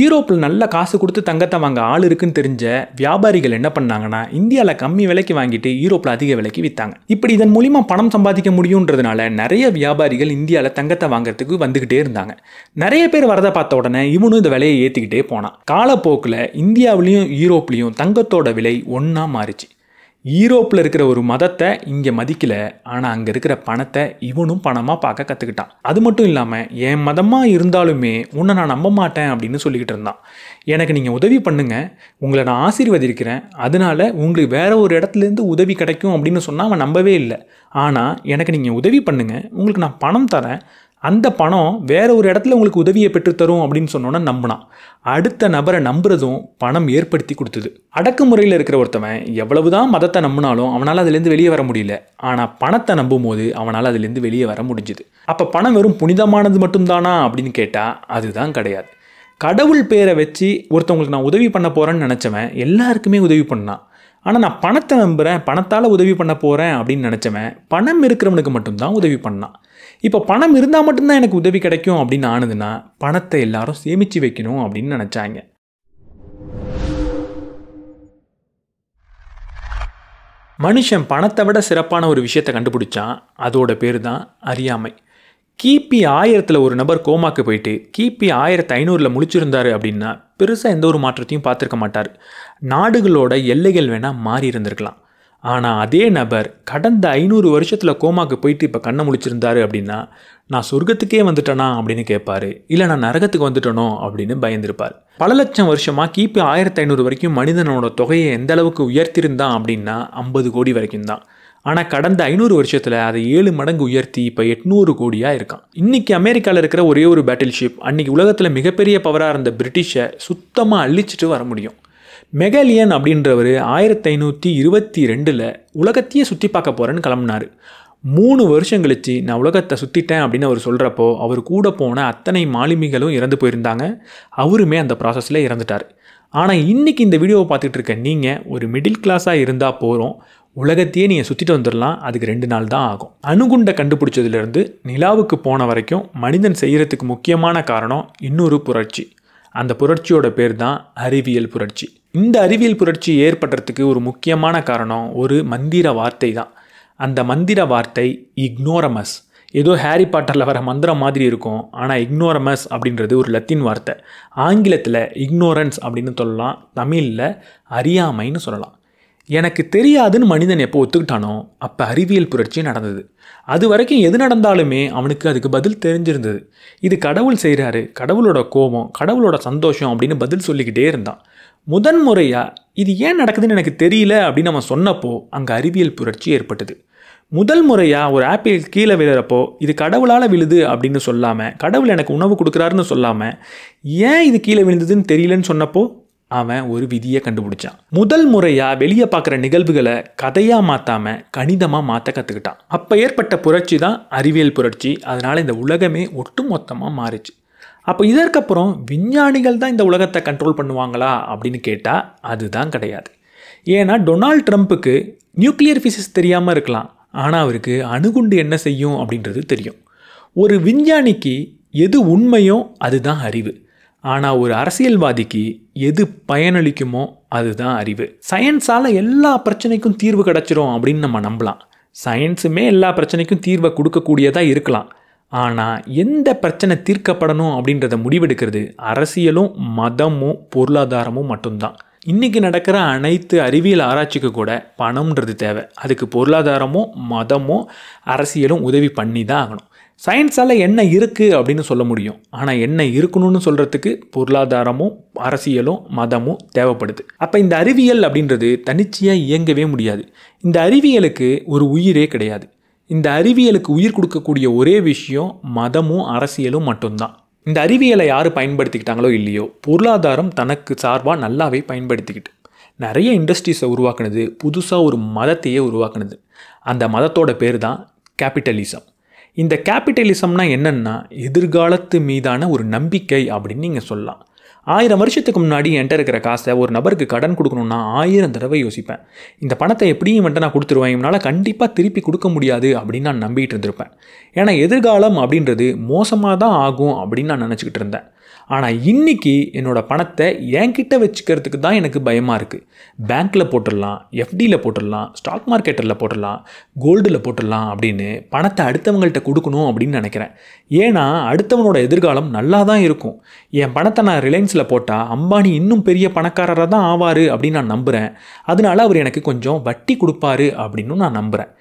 யூரோப்பில் நல்ல காசு கொடுத்து தங்கத்தை வாங்க ஆள் இருக்குன்னு தெரிஞ்ச வியாபாரிகள் என்ன பண்ணாங்கன்னா இந்தியாவில் கம்மி விலைக்கு வாங்கிட்டு யூரோப்பில் அதிக விலைக்கு விற்றாங்க இப்படி இதன் மூலிமா பணம் சம்பாதிக்க முடியுன்றதுனால நிறைய வியாபாரிகள் இந்தியாவில் தங்கத்தை வாங்குறதுக்கு வந்துக்கிட்டே இருந்தாங்க நிறைய பேர் வரதை பார்த்த உடனே இவனும் இந்த விலையை ஏற்றிக்கிட்டே போனான் காலப்போக்கில் இந்தியாவிலையும் யூரோப்லேயும் தங்கத்தோட விலை ஒன்றா மாறிச்சு ஈரோப்பில் இருக்கிற ஒரு மதத்தை இங்கே மதிக்கல ஆனால் அங்கே இருக்கிற பணத்தை இவனும் பணமாக பார்க்க கற்றுக்கிட்டான் அது மட்டும் இல்லாமல் என் மதமாக இருந்தாலுமே உன்னை நான் நம்ப மாட்டேன் அப்படின்னு சொல்லிக்கிட்டு இருந்தான் எனக்கு நீங்கள் உதவி பண்ணுங்கள் உங்களை நான் ஆசீர்வதிக்கிறேன் அதனால் உங்களுக்கு வேறு ஒரு இடத்துலேருந்து உதவி கிடைக்கும் அப்படின்னு சொன்னால் அவன் நம்பவே இல்லை ஆனால் எனக்கு நீங்கள் உதவி பண்ணுங்கள் உங்களுக்கு நான் பணம் தரேன் அந்த பணம் வேற ஒரு இடத்துல உங்களுக்கு உதவியை பெற்றுத்தரும் அப்படின்னு சொன்னோன்னா நம்பினான் அடுத்த நபரை நம்புறதும் பணம் ஏற்படுத்தி கொடுத்தது அடக்குமுறையில் இருக்கிற ஒருத்தவன் எவ்வளவுதான் மதத்தை நம்பினாலும் அவனால் அதுலேருந்து வெளியே வர முடியல ஆனால் பணத்தை நம்பும் போது அவனால் அதுலேருந்து வெளியே வர முடிஞ்சுது அப்போ பணம் வெறும் புனிதமானது மட்டும்தானா அப்படின்னு கேட்டால் அதுதான் கிடையாது கடவுள் பேரை வச்சு ஒருத்தவங்களுக்கு நான் உதவி பண்ண போகிறேன்னு நினச்சவன் எல்லாருக்குமே உதவி பண்ணான் ஆனால் நான் பணத்தை நம்புகிறேன் பணத்தால் உதவி பண்ண போகிறேன் அப்படின்னு நினச்சவன் பணம் இருக்கிறவனுக்கு மட்டும்தான் உதவி பண்ணான் இப்போ பணம் இருந்தால் மட்டும்தான் எனக்கு உதவி கிடைக்கும் அப்படின்னு ஆனதுன்னா பணத்தை எல்லாரும் சேமித்து வைக்கணும் அப்படின்னு நினச்சாங்க மனுஷன் பணத்தை விட சிறப்பான ஒரு விஷயத்தை கண்டுபிடிச்சான் அதோட பேர் தான் அறியாமை கிபி ஆயிரத்தில் ஒரு நபர் கோமாக்கு போயிட்டு கிபி ஆயிரத்து ஐநூறில் முழிச்சிருந்தார் அப்படின்னா பெருசாக எந்த ஒரு மாற்றத்தையும் பார்த்துருக்க மாட்டார் நாடுகளோட எல்லைகள் வேணால் மாறி இருந்திருக்கலாம் ஆனால் அதே நபர் கடந்த ஐநூறு வருஷத்தில் கோமாக்கு போயிட்டு இப்போ கண்ணை முழிச்சிருந்தாரு அப்படின்னா நான் சொர்க்கத்துக்கே வந்துட்டேனா அப்படின்னு கேட்பார் இல்லை நான் நரகத்துக்கு வந்துட்டனோ அப்படின்னு பயந்திருப்பார் பல லட்சம் வருஷமாக கிபி ஆயிரத்தி ஐநூறு வரைக்கும் மனிதனோட தொகையை எந்த அளவுக்கு உயர்த்திருந்தான் அப்படின்னா ஐம்பது கோடி வரைக்கும் தான் ஆனால் கடந்த ஐநூறு வருஷத்தில் அதை ஏழு மடங்கு உயர்த்தி இப்போ எட்நூறு கோடியாக இருக்கான் இன்றைக்கி அமெரிக்காவில் இருக்கிற ஒரே ஒரு பேட்டில் ஷிப் அன்றைக்கி உலகத்தில் மிகப்பெரிய பவராக இருந்த பிரிட்டிஷை சுத்தமாக அழிச்சிட்டு வர முடியும் மெகலியன் அப்படின்றவர் ஆயிரத்தி ஐநூற்றி இருபத்தி ரெண்டில் உலகத்தையே சுற்றி பார்க்க போகிறேன்னு கிளம்புனார் மூணு வருஷம் கழித்து நான் உலகத்தை சுற்றிட்டேன் அப்படின்னு அவர் சொல்கிறப்போ அவர் கூட போன அத்தனை மாலுமிகளும் இறந்து போயிருந்தாங்க அவருமே அந்த ப்ராசஸில் இறந்துட்டார் ஆனால் இன்றைக்கி இந்த வீடியோவை பார்த்துட்டு இருக்க நீங்கள் ஒரு மிடில் கிளாஸாக இருந்தால் போகிறோம் உலகத்தையே நீங்கள் சுற்றிட்டு வந்துடலாம் அதுக்கு ரெண்டு நாள் தான் ஆகும் அணுகுண்டை கண்டுபிடிச்சதுலேருந்து நிலாவுக்கு போன வரைக்கும் மனிதன் செய்கிறதுக்கு முக்கியமான காரணம் இன்னொரு புரட்சி அந்த புரட்சியோட பேர் தான் அறிவியல் புரட்சி இந்த அறிவியல் புரட்சி ஏற்படுறதுக்கு ஒரு முக்கியமான காரணம் ஒரு மந்திர வார்த்தை தான் அந்த மந்திர வார்த்தை இக்னோரமஸ் ஏதோ ஹாரி பாட்டரில் வர மந்திரம் மாதிரி இருக்கும் ஆனால் இக்னோரமஸ் அப்படின்றது ஒரு லத்தின் வார்த்தை ஆங்கிலத்தில் இக்னோரன்ஸ் அப்படின்னு சொல்லலாம் தமிழில் அறியாமைன்னு சொல்லலாம் எனக்கு தெரியாதுன்னு மனிதன் எப்போ ஒத்துக்கிட்டானோ அப்போ அறிவியல் புரட்சி நடந்தது அது வரைக்கும் எது நடந்தாலுமே அவனுக்கு அதுக்கு பதில் தெரிஞ்சிருந்தது இது கடவுள் செய்கிறாரு கடவுளோட கோபம் கடவுளோட சந்தோஷம் அப்படின்னு பதில் சொல்லிக்கிட்டே இருந்தான் முதன் முறையாக இது ஏன் நடக்குதுன்னு எனக்கு தெரியல அப்படின்னு நம்ம சொன்னப்போ அங்கே அறிவியல் புரட்சி ஏற்பட்டது முதல் முறையாக ஒரு ஆப்பிள் கீழே விழுறப்போ இது கடவுளால் விழுது அப்படின்னு சொல்லாமல் கடவுள் எனக்கு உணவு கொடுக்குறாருன்னு சொல்லாமல் ஏன் இது கீழே விழுந்ததுன்னு தெரியலன்னு சொன்னப்போ அவன் ஒரு விதியை கண்டுபிடிச்சான் முதல் முறையாக வெளியே பார்க்குற நிகழ்வுகளை கதையாக மாற்றாம கணிதமாக மாற்ற கற்றுக்கிட்டான் அப்போ ஏற்பட்ட புரட்சி தான் அறிவியல் புரட்சி அதனால் இந்த உலகமே ஒட்டு மொத்தமாக மாறிச்சு அப்போ இதற்கப்புறம் விஞ்ஞானிகள் தான் இந்த உலகத்தை கண்ட்ரோல் பண்ணுவாங்களா அப்படின்னு கேட்டால் அதுதான் கிடையாது ஏன்னா டொனால்ட் ட்ரம்ப்புக்கு நியூக்ளியர் ஃபிசிக்ஸ் தெரியாமல் இருக்கலாம் ஆனால் அவருக்கு அணுகுண்டு என்ன செய்யும் அப்படின்றது தெரியும் ஒரு விஞ்ஞானிக்கு எது உண்மையோ அதுதான் அறிவு ஆனால் ஒரு அரசியல்வாதிக்கு எது பயனளிக்குமோ அதுதான் அறிவு சயின்ஸால் எல்லா பிரச்சனைக்கும் தீர்வு கிடச்சிரும் அப்படின்னு நம்ம நம்பலாம் சயின்ஸுமே எல்லா பிரச்சனைக்கும் தீர்வை கொடுக்கக்கூடியதாக இருக்கலாம் ஆனால் எந்த பிரச்சனை தீர்க்கப்படணும் அப்படின்றத முடிவெடுக்கிறது அரசியலும் மதமும் பொருளாதாரமும் மட்டும்தான் இன்றைக்கி நடக்கிற அனைத்து அறிவியல் ஆராய்ச்சிக்கு கூட பணம்ன்றது தேவை அதுக்கு பொருளாதாரமும் மதமும் அரசியலும் உதவி பண்ணி தான் ஆகணும் சயின்ஸால் என்ன இருக்குது அப்படின்னு சொல்ல முடியும் ஆனால் என்ன இருக்கணும்னு சொல்கிறதுக்கு பொருளாதாரமும் அரசியலும் மதமும் தேவைப்படுது அப்போ இந்த அறிவியல் அப்படின்றது தனிச்சையாக இயங்கவே முடியாது இந்த அறிவியலுக்கு ஒரு உயிரே கிடையாது இந்த அறிவியலுக்கு உயிர் கொடுக்கக்கூடிய ஒரே விஷயம் மதமும் அரசியலும் மட்டும்தான் இந்த அறிவியலை யார் பயன்படுத்திக்கிட்டாங்களோ இல்லையோ பொருளாதாரம் தனக்கு சார்பாக நல்லாவே பயன்படுத்திக்கிட்டு நிறைய இண்டஸ்ட்ரீஸை உருவாக்குனது புதுசாக ஒரு மதத்தையே உருவாக்குனது அந்த மதத்தோட பேர் தான் கேபிட்டலிசம் இந்த கேபிட்டலிசம்னா என்னென்னா எதிர்காலத்து மீதான ஒரு நம்பிக்கை அப்படின்னு நீங்கள் சொல்லலாம் ஆயிரம் வருஷத்துக்கு முன்னாடி என்கிட்ட இருக்கிற காசை ஒரு நபருக்கு கடன் கொடுக்கணும்னா ஆயிரம் தடவை யோசிப்பேன் இந்த பணத்தை எப்படியும் மட்டும் நான் கொடுத்துருவேன் இவனால் கண்டிப்பாக திருப்பி கொடுக்க முடியாது அப்படின்னு நான் நம்பிகிட்டு இருந்திருப்பேன் ஏன்னா எதிர்காலம் அப்படின்றது மோசமாக தான் ஆகும் அப்படின்னு நான் நினச்சிக்கிட்டு இருந்தேன் ஆனால் இன்றைக்கி என்னோடய பணத்தை என்கிட்ட வச்சுக்கிறதுக்கு தான் எனக்கு பயமாக இருக்குது பேங்க்கில் போட்டுடலாம் எஃப்டியில் போட்டுடலாம் ஸ்டாக் மார்க்கெட்டில் போட்டுடலாம் கோல்டில் போட்டுடலாம் அப்படின்னு பணத்தை அடுத்தவங்கள்ட்ட கொடுக்கணும் அப்படின்னு நினைக்கிறேன் ஏன்னா அடுத்தவனோட எதிர்காலம் நல்லா தான் இருக்கும் என் பணத்தை நான் ரிலையன்ஸில் போட்டால் அம்பானி இன்னும் பெரிய பணக்காரராக தான் ஆவார் அப்படின்னு நான் நம்புகிறேன் அதனால் அவர் எனக்கு கொஞ்சம் வட்டி கொடுப்பாரு அப்படின்னு நான் நம்புகிறேன்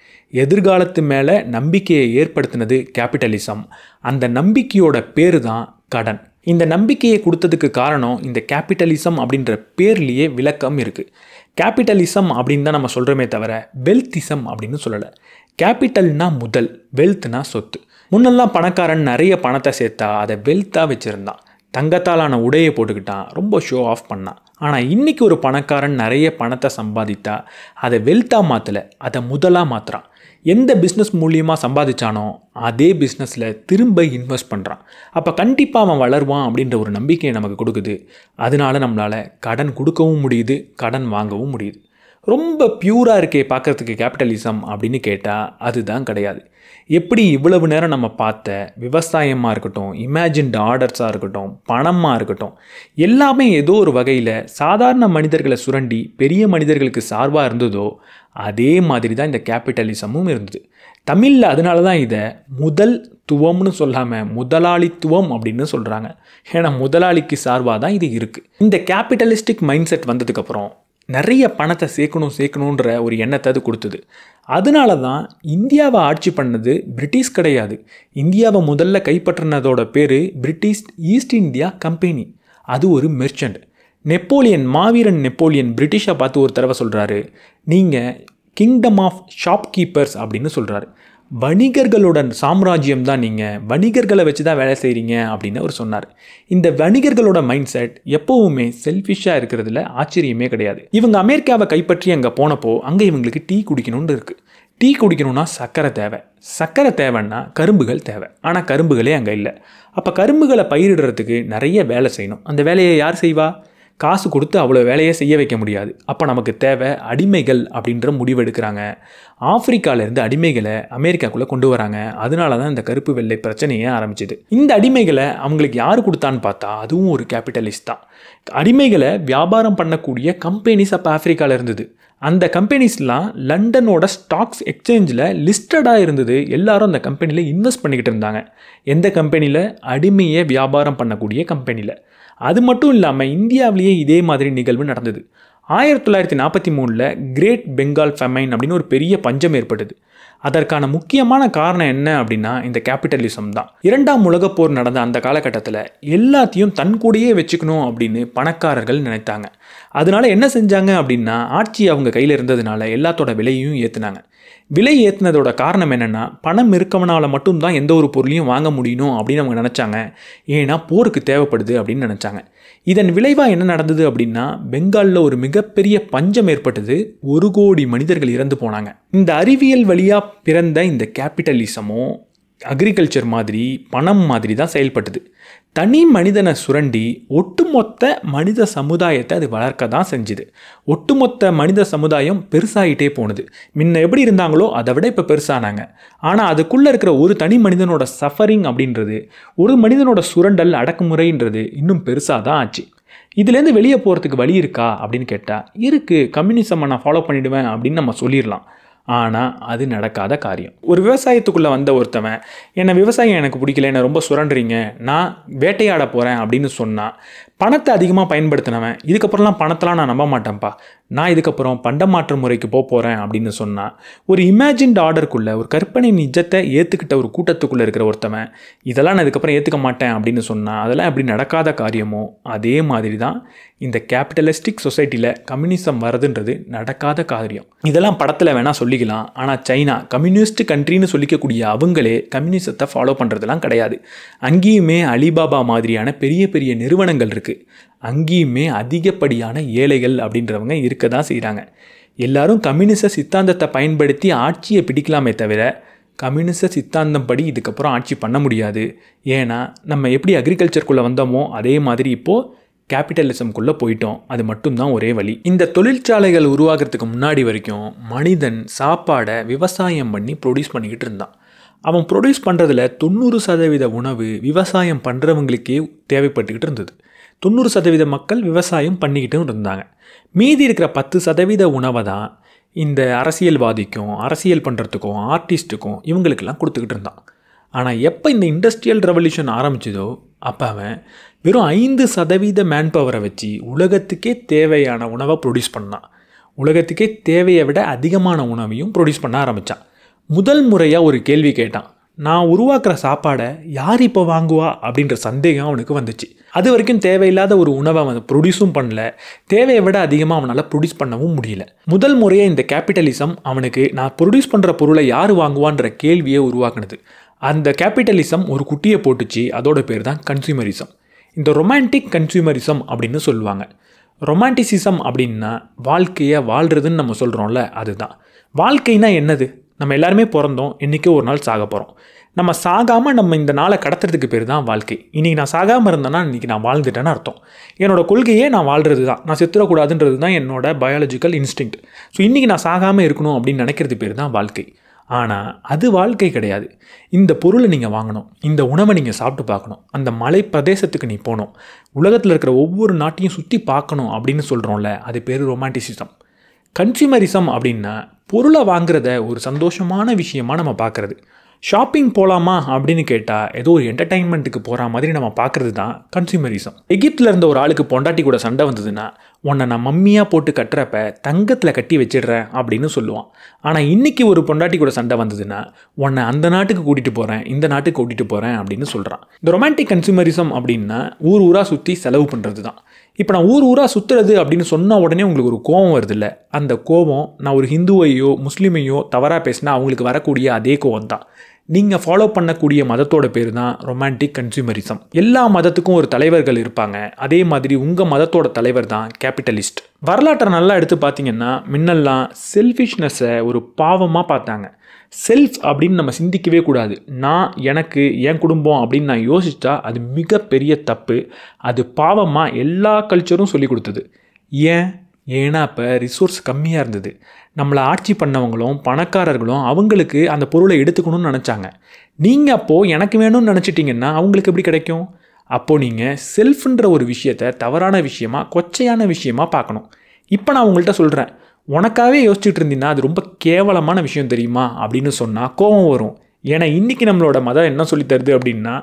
எதிர்காலத்து மேலே நம்பிக்கையை ஏற்படுத்தினது கேபிட்டலிசம் அந்த நம்பிக்கையோட பேர் தான் கடன் இந்த நம்பிக்கையை கொடுத்ததுக்கு காரணம் இந்த கேபிட்டலிசம் அப்படின்ற பேர்லேயே விளக்கம் இருக்குது கேபிட்டலிசம் அப்படின்னு தான் நம்ம சொல்கிறோமே தவிர வெல்த்திசம் அப்படின்னு சொல்லலை கேபிட்டல்னா முதல் வெல்த்னா சொத்து முன்னெல்லாம் பணக்காரன் நிறைய பணத்தை சேர்த்தா அதை வெல்த்தாக வச்சுருந்தான் தங்கத்தாலான உடையை போட்டுக்கிட்டான் ரொம்ப ஷோ ஆஃப் பண்ணான் ஆனால் இன்றைக்கி ஒரு பணக்காரன் நிறைய பணத்தை சம்பாதித்தா அதை வெல்த்தாக மாற்றலை அதை முதலாக மாற்றுறான் எந்த பிஸ்னஸ் மூலியமாக சம்பாதிச்சானோ அதே பிஸ்னஸில் திரும்ப இன்வெஸ்ட் பண்ணுறான் அப்போ கண்டிப்பாக அவன் வளருவான் அப்படின்ற ஒரு நம்பிக்கையை நமக்கு கொடுக்குது அதனால நம்மளால் கடன் கொடுக்கவும் முடியுது கடன் வாங்கவும் முடியுது ரொம்ப பியூராக இருக்கே பார்க்குறதுக்கு கேபிட்டலிசம் அப்படின்னு கேட்டால் அதுதான் கிடையாது எப்படி இவ்வளவு நேரம் நம்ம பார்த்த விவசாயமாக இருக்கட்டும் இமேஜின்டு ஆர்டர்ஸாக இருக்கட்டும் பணமாக இருக்கட்டும் எல்லாமே ஏதோ ஒரு வகையில் சாதாரண மனிதர்களை சுரண்டி பெரிய மனிதர்களுக்கு சார்பாக இருந்ததோ அதே மாதிரி தான் இந்த கேபிட்டலிசமும் இருந்தது தமிழில் அதனால தான் இதை முதல் துவம்னு சொல்லாமல் முதலாளித்துவம் அப்படின்னு சொல்கிறாங்க ஏன்னா முதலாளிக்கு சார்பாக தான் இது இருக்குது இந்த கேபிட்டலிஸ்டிக் மைண்ட் செட் வந்ததுக்கப்புறம் நிறைய பணத்தை சேர்க்கணும் சேர்க்கணுன்ற ஒரு எண்ணத்தை அது கொடுத்தது அதனால தான் இந்தியாவை ஆட்சி பண்ணது பிரிட்டிஷ் கிடையாது இந்தியாவை முதல்ல கைப்பற்றினதோட பேர் பிரிட்டிஷ் ஈஸ்ட் இந்தியா கம்பெனி அது ஒரு மெர்ச்சன்ட் நெப்போலியன் மாவீரன் நெப்போலியன் பிரிட்டிஷை பார்த்து ஒரு தடவை சொல்கிறாரு நீங்கள் கிங்டம் ஆஃப் ஷாப்கீப்பர்ஸ் அப்படின்னு சொல்கிறாரு வணிகர்களுடன் சாம்ராஜ்யம் தான் நீங்கள் வணிகர்களை வச்சு தான் வேலை செய்கிறீங்க அப்படின்னு அவர் சொன்னார் இந்த வணிகர்களோட மைண்ட் செட் எப்போவுமே செல்ஃபிஷாக இருக்கிறதுல ஆச்சரியமே கிடையாது இவங்க அமெரிக்காவை கைப்பற்றி அங்கே போனப்போ அங்கே இவங்களுக்கு டீ குடிக்கணும்னு இருக்குது டீ குடிக்கணும்னா சர்க்கரை தேவை சர்க்கரை தேவைன்னா கரும்புகள் தேவை ஆனால் கரும்புகளே அங்கே இல்லை அப்போ கரும்புகளை பயிரிடுறதுக்கு நிறைய வேலை செய்யணும் அந்த வேலையை யார் செய்வா காசு கொடுத்து அவ்வளோ வேலையை செய்ய வைக்க முடியாது அப்போ நமக்கு தேவை அடிமைகள் அப்படின்ற முடிவெடுக்கிறாங்க ஆப்பிரிக்காவிலேருந்து அடிமைகளை அமெரிக்காக்குள்ளே கொண்டு வராங்க அதனால தான் இந்த கருப்பு வெள்ளை பிரச்சனையே ஆரம்பிச்சிது இந்த அடிமைகளை அவங்களுக்கு யார் கொடுத்தான்னு பார்த்தா அதுவும் ஒரு கேபிட்டலிஸ்ட் தான் அடிமைகளை வியாபாரம் பண்ணக்கூடிய கம்பெனிஸ் அப்போ ஆஃப்ரிக்காவில் இருந்தது அந்த கம்பெனிஸ்லாம் லண்டனோட ஸ்டாக்ஸ் எக்ஸ்சேஞ்சில் லிஸ்டடாக இருந்தது எல்லாரும் அந்த கம்பெனியில் இன்வெஸ்ட் பண்ணிக்கிட்டு இருந்தாங்க எந்த கம்பெனியில் அடிமையை வியாபாரம் பண்ணக்கூடிய கம்பெனியில் அது மட்டும் இல்லாமல் இந்தியாவிலேயே இதே மாதிரி நிகழ்வு நடந்தது ஆயிரத்தி தொள்ளாயிரத்தி நாற்பத்தி மூணில் கிரேட் பெங்கால் ஃபெமைன் அப்படின்னு ஒரு பெரிய பஞ்சம் ஏற்பட்டது அதற்கான முக்கியமான காரணம் என்ன அப்படின்னா இந்த கேபிட்டலிசம் தான் இரண்டாம் உலகப்போர் போர் நடந்த அந்த காலகட்டத்தில் எல்லாத்தையும் தன் கூடையே வச்சுக்கணும் அப்படின்னு பணக்காரர்கள் நினைத்தாங்க அதனால என்ன செஞ்சாங்க அப்படின்னா ஆட்சி அவங்க கையில் இருந்ததுனால எல்லாத்தோட விலையும் ஏற்றுனாங்க விலை ஏற்றினதோட காரணம் என்னென்னா பணம் இருக்கவனால் மட்டும்தான் எந்த ஒரு பொருளையும் வாங்க முடியணும் அப்படின்னு அவங்க நினச்சாங்க ஏன்னா போருக்கு தேவைப்படுது அப்படின்னு நினச்சாங்க இதன் விளைவாக என்ன நடந்தது அப்படின்னா பெங்காலில் ஒரு மிகப்பெரிய பஞ்சம் ஏற்பட்டது ஒரு கோடி மனிதர்கள் இறந்து போனாங்க இந்த அறிவியல் வழியாக பிறந்த இந்த கேபிட்டலிசமோ அக்ரிகல்ச்சர் மாதிரி பணம் மாதிரி தான் செயல்பட்டது தனி மனிதனை சுரண்டி ஒட்டுமொத்த மனித சமுதாயத்தை அது வளர்க்க தான் செஞ்சுது ஒட்டுமொத்த மனித சமுதாயம் பெருசாகிட்டே போனது முன்ன எப்படி இருந்தாங்களோ அதை விட இப்போ பெருசானாங்க ஆனால் அதுக்குள்ளே இருக்கிற ஒரு தனி மனிதனோட சஃபரிங் அப்படின்றது ஒரு மனிதனோட சுரண்டல் அடக்குமுறைன்றது இன்னும் பெருசாக தான் ஆச்சு இதுலேருந்து வெளியே போகிறதுக்கு வழி இருக்கா அப்படின்னு கேட்டால் இருக்குது கம்யூனிசம் நான் ஃபாலோ பண்ணிவிடுவேன் அப்படின்னு நம்ம சொல்லிடலாம் ஆனால் அது நடக்காத காரியம் ஒரு விவசாயத்துக்குள்ளே வந்த ஒருத்தவன் என்னை விவசாயம் எனக்கு பிடிக்கல என்னை ரொம்ப சுரண்டுறீங்க நான் வேட்டையாட போகிறேன் அப்படின்னு சொன்னால் பணத்தை அதிகமாக பயன்படுத்தினவன் இதுக்கப்புறம்லாம் பணத்தெலாம் நான் நம்ப மாட்டேன்ப்பா நான் இதுக்கப்புறம் மாற்ற முறைக்கு போக போகிறேன் அப்படின்னு சொன்னால் ஒரு இமேஜின்ட் ஆர்டருக்குள்ளே ஒரு கற்பனை நிஜத்தை ஏற்றுக்கிட்ட ஒரு கூட்டத்துக்குள்ளே இருக்கிற ஒருத்தவன் இதெல்லாம் நான் இதுக்கப்புறம் ஏற்றுக்க மாட்டேன் அப்படின்னு சொன்னால் அதெல்லாம் எப்படி நடக்காத காரியமோ அதே மாதிரி தான் இந்த கேபிட்டலிஸ்டிக் சொசைட்டியில் கம்யூனிசம் வருதுன்றது நடக்காத காரியம் இதெல்லாம் படத்தில் வேணால் சொல்லிக்கலாம் ஆனால் சைனா கம்யூனிஸ்ட் கண்ட்ரின்னு சொல்லிக்கக்கூடிய அவங்களே கம்யூனிசத்தை ஃபாலோ பண்ணுறதுலாம் கிடையாது அங்கேயுமே அலிபாபா மாதிரியான பெரிய பெரிய நிறுவனங்கள் இருக்குது இருக்கு அங்கேயுமே அதிகப்படியான ஏழைகள் அப்படின்றவங்க இருக்க தான் செய்கிறாங்க எல்லாரும் கம்யூனிச சித்தாந்தத்தை பயன்படுத்தி ஆட்சியை பிடிக்கலாமே தவிர கம்யூனிச சித்தாந்தம் படி இதுக்கப்புறம் ஆட்சி பண்ண முடியாது ஏன்னா நம்ம எப்படி அக்ரிகல்ச்சர்க்குள்ளே வந்தோமோ அதே மாதிரி இப்போது கேபிட்டலிசம்குள்ளே போயிட்டோம் அது மட்டும்தான் ஒரே வழி இந்த தொழிற்சாலைகள் உருவாகிறதுக்கு முன்னாடி வரைக்கும் மனிதன் சாப்பாடை விவசாயம் பண்ணி ப்ரொடியூஸ் பண்ணிக்கிட்டு இருந்தான் அவன் ப்ரொடியூஸ் பண்ணுறதுல தொண்ணூறு சதவீத உணவு விவசாயம் பண்ணுறவங்களுக்கே தேவைப்பட்டுக்கிட்டு இருந்தது தொண்ணூறு சதவீத மக்கள் விவசாயம் பண்ணிக்கிட்டும் இருந்தாங்க மீதி இருக்கிற பத்து சதவீத உணவை தான் இந்த அரசியல்வாதிக்கும் அரசியல் பண்ணுறதுக்கும் ஆர்டிஸ்ட்டுக்கும் இவங்களுக்கெல்லாம் கொடுத்துக்கிட்டு இருந்தான் ஆனால் எப்போ இந்த இண்டஸ்ட்ரியல் ரெவல்யூஷன் ஆரம்பிச்சதோ அப்போ அவன் வெறும் ஐந்து சதவீத மேன் பவரை வச்சு உலகத்துக்கே தேவையான உணவை ப்ரொடியூஸ் பண்ணான் உலகத்துக்கே தேவையை விட அதிகமான உணவையும் ப்ரொடியூஸ் பண்ண ஆரம்பித்தான் முதல் முறையாக ஒரு கேள்வி கேட்டான் நான் உருவாக்குற சாப்பாடை யார் இப்போ வாங்குவா அப்படின்ற சந்தேகம் அவனுக்கு வந்துச்சு அது வரைக்கும் தேவையில்லாத ஒரு உணவை அவன் ப்ரொடியூஸும் பண்ணல தேவையை விட அதிகமாக அவனால் ப்ரொடியூஸ் பண்ணவும் முடியல முதல் முறையே இந்த கேபிட்டலிசம் அவனுக்கு நான் ப்ரொடியூஸ் பண்ணுற பொருளை யார் வாங்குவான்ற கேள்வியை உருவாக்குனது அந்த கேபிட்டலிசம் ஒரு குட்டியை போட்டுச்சு அதோட பேர் தான் கன்சியூமரிசம் இந்த ரொமான்டிக் கன்சியூமரிசம் அப்படின்னு சொல்லுவாங்க ரொமான்டிசிசம் அப்படின்னா வாழ்க்கையை வாழ்கிறதுன்னு நம்ம சொல்கிறோம்ல அதுதான் வாழ்க்கைனா என்னது நம்ம எல்லாருமே பிறந்தோம் இன்றைக்கி ஒரு நாள் சாக போகிறோம் நம்ம சாகாமல் நம்ம இந்த நாளை கடத்துறதுக்கு பேர் தான் வாழ்க்கை இன்றைக்கி நான் சாகாமல் இருந்தேன்னா இன்றைக்கி நான் வாழ்ந்துட்டேன்னு அர்த்தம் என்னோடய கொள்கையே நான் வாழ்கிறது தான் நான் செத்துடக்கூடாதுன்றது தான் என்னோடய பயாலஜிக்கல் இன்ஸ்டிங் ஸோ இன்றைக்கி நான் சாகாமல் இருக்கணும் அப்படின்னு நினைக்கிறது பேர் தான் வாழ்க்கை ஆனால் அது வாழ்க்கை கிடையாது இந்த பொருளை நீங்கள் வாங்கணும் இந்த உணவை நீங்கள் சாப்பிட்டு பார்க்கணும் அந்த மலை பிரதேசத்துக்கு நீ போகணும் உலகத்தில் இருக்கிற ஒவ்வொரு நாட்டையும் சுற்றி பார்க்கணும் அப்படின்னு சொல்கிறோம்ல அது பேர் ரொமான்டிசிசம் கன்சியூமரிசம் அப்படின்னா பொருளை வாங்குறத ஒரு சந்தோஷமான விஷயமாக நம்ம பார்க்குறது ஷாப்பிங் போகலாமா அப்படின்னு கேட்டால் ஏதோ ஒரு என்டர்டைன்மெண்ட்டுக்கு போகிற மாதிரி நம்ம பார்க்குறது தான் கன்சியூமரிசம் எகிப்தில் இருந்த ஒரு ஆளுக்கு பொண்டாட்டி கூட சண்டை வந்ததுன்னா உன்னை நான் மம்மியாக போட்டு கட்டுறப்ப தங்கத்தில் கட்டி வச்சிடுறேன் அப்படின்னு சொல்லுவான் ஆனால் இன்றைக்கி ஒரு பொண்டாட்டி கூட சண்டை வந்ததுன்னா உன்னை அந்த நாட்டுக்கு கூட்டிகிட்டு போகிறேன் இந்த நாட்டுக்கு கூட்டிகிட்டு போகிறேன் அப்படின்னு சொல்கிறான் இந்த ரொமான்டிக் கன்சூமரிசம் அப்படின்னா ஊர் ஊராக சுற்றி செலவு பண்ணுறது தான் இப்போ நான் ஊர் ஊராக சுற்றுறது அப்படின்னு சொன்ன உடனே உங்களுக்கு ஒரு கோவம் வருதில்ல அந்த கோவம் நான் ஒரு ஹிந்துவையோ முஸ்லீமையோ தவறாக பேசினா அவங்களுக்கு வரக்கூடிய அதே கோவம் தான் நீங்கள் ஃபாலோ பண்ணக்கூடிய மதத்தோட பேர் தான் ரொமான்டிக் கன்சியூமரிசம் எல்லா மதத்துக்கும் ஒரு தலைவர்கள் இருப்பாங்க அதே மாதிரி உங்கள் மதத்தோட தலைவர் தான் கேபிட்டலிஸ்ட் வரலாற்றை நல்லா எடுத்து பார்த்தீங்கன்னா முன்னெல்லாம் செல்ஃபிஷ்னஸை ஒரு பாவமாக பார்த்தாங்க செல்ஃப் அப்படின்னு நம்ம சிந்திக்கவே கூடாது நான் எனக்கு என் குடும்பம் அப்படின்னு நான் யோசித்தா அது மிகப்பெரிய தப்பு அது பாவமாக எல்லா கல்ச்சரும் சொல்லி கொடுத்தது ஏன் ஏன்னா இப்போ ரிசோர்ஸ் கம்மியாக இருந்தது நம்மளை ஆட்சி பண்ணவங்களும் பணக்காரர்களும் அவங்களுக்கு அந்த பொருளை எடுத்துக்கணும்னு நினச்சாங்க நீங்கள் அப்போது எனக்கு வேணும்னு நினச்சிட்டிங்கன்னா அவங்களுக்கு எப்படி கிடைக்கும் அப்போது நீங்கள் செல்ஃப்ன்ற ஒரு விஷயத்தை தவறான விஷயமா கொச்சையான விஷயமா பார்க்கணும் இப்போ நான் உங்கள்கிட்ட சொல்கிறேன் உனக்காகவே யோசிச்சுட்டு இருந்தீங்கன்னா அது ரொம்ப கேவலமான விஷயம் தெரியுமா அப்படின்னு சொன்னால் கோபம் வரும் ஏன்னா இன்றைக்கி நம்மளோட மதம் என்ன சொல்லித்தருது அப்படின்னா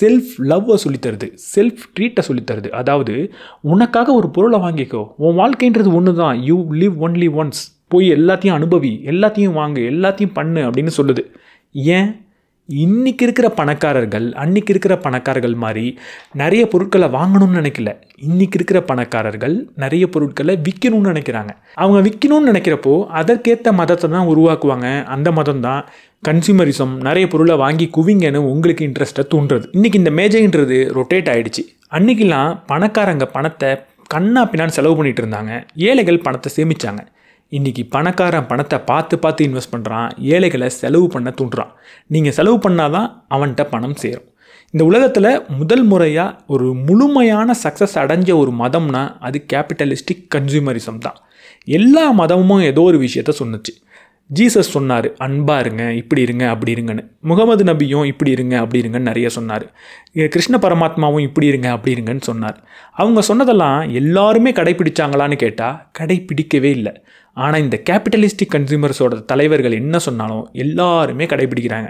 செல்ஃப் லவ்வை சொல்லித்தருது செல்ஃப் ட்ரீட்டை சொல்லித்தருது அதாவது உனக்காக ஒரு பொருளை வாங்கிக்கோ உன் வாழ்க்கைன்றது ஒன்று தான் யூ லிவ் ஒன்லி ஒன்ஸ் போய் எல்லாத்தையும் அனுபவி எல்லாத்தையும் வாங்கு எல்லாத்தையும் பண்ணு அப்படின்னு சொல்லுது ஏன் இன்றைக்கி இருக்கிற பணக்காரர்கள் அன்றைக்கி இருக்கிற பணக்காரர்கள் மாதிரி நிறைய பொருட்களை வாங்கணும்னு நினைக்கல இன்றைக்கி இருக்கிற பணக்காரர்கள் நிறைய பொருட்களை விற்கணும்னு நினைக்கிறாங்க அவங்க விற்கணும்னு நினைக்கிறப்போ அதற்கேற்ற மதத்தை தான் உருவாக்குவாங்க அந்த மதம் தான் கன்சியூமரிசம் நிறைய பொருளை வாங்கி குவிங்கன்னு உங்களுக்கு இன்ட்ரெஸ்ட்டை தூண்டுறது இன்றைக்கி இந்த மேஜைன்றது ரொட்டேட் ஆகிடுச்சு அன்றைக்கெலாம் பணக்காரங்க பணத்தை கண்ணா பின்னான்னு செலவு பண்ணிகிட்டு இருந்தாங்க ஏழைகள் பணத்தை சேமித்தாங்க இன்றைக்கி பணக்காரன் பணத்தை பார்த்து பார்த்து இன்வெஸ்ட் பண்ணுறான் ஏழைகளை செலவு பண்ண தூண்டுறான் நீங்கள் செலவு பண்ணால் தான் அவன்கிட்ட பணம் சேரும் இந்த உலகத்தில் முதல் முறையாக ஒரு முழுமையான சக்ஸஸ் அடைஞ்ச ஒரு மதம்னா அது கேபிட்டலிஸ்டிக் கன்சூமரிசம் தான் எல்லா மதமும் ஏதோ ஒரு விஷயத்த சொன்னுச்சு ஜீசஸ் சொன்னார் அன்பாக இருங்க இப்படி இருங்க அப்படி இருங்கன்னு முகமது நபியும் இப்படி இருங்க அப்படி இருங்கன்னு நிறைய சொன்னார் கிருஷ்ண பரமாத்மாவும் இப்படி இருங்க அப்படி இருங்கன்னு சொன்னார் அவங்க சொன்னதெல்லாம் எல்லாருமே கடைப்பிடிச்சாங்களான்னு கேட்டால் கடைப்பிடிக்கவே இல்லை ஆனால் இந்த கேபிட்டலிஸ்டிக் கன்சியூமர்ஸோட தலைவர்கள் என்ன சொன்னாலும் எல்லாருமே கடைபிடிக்கிறாங்க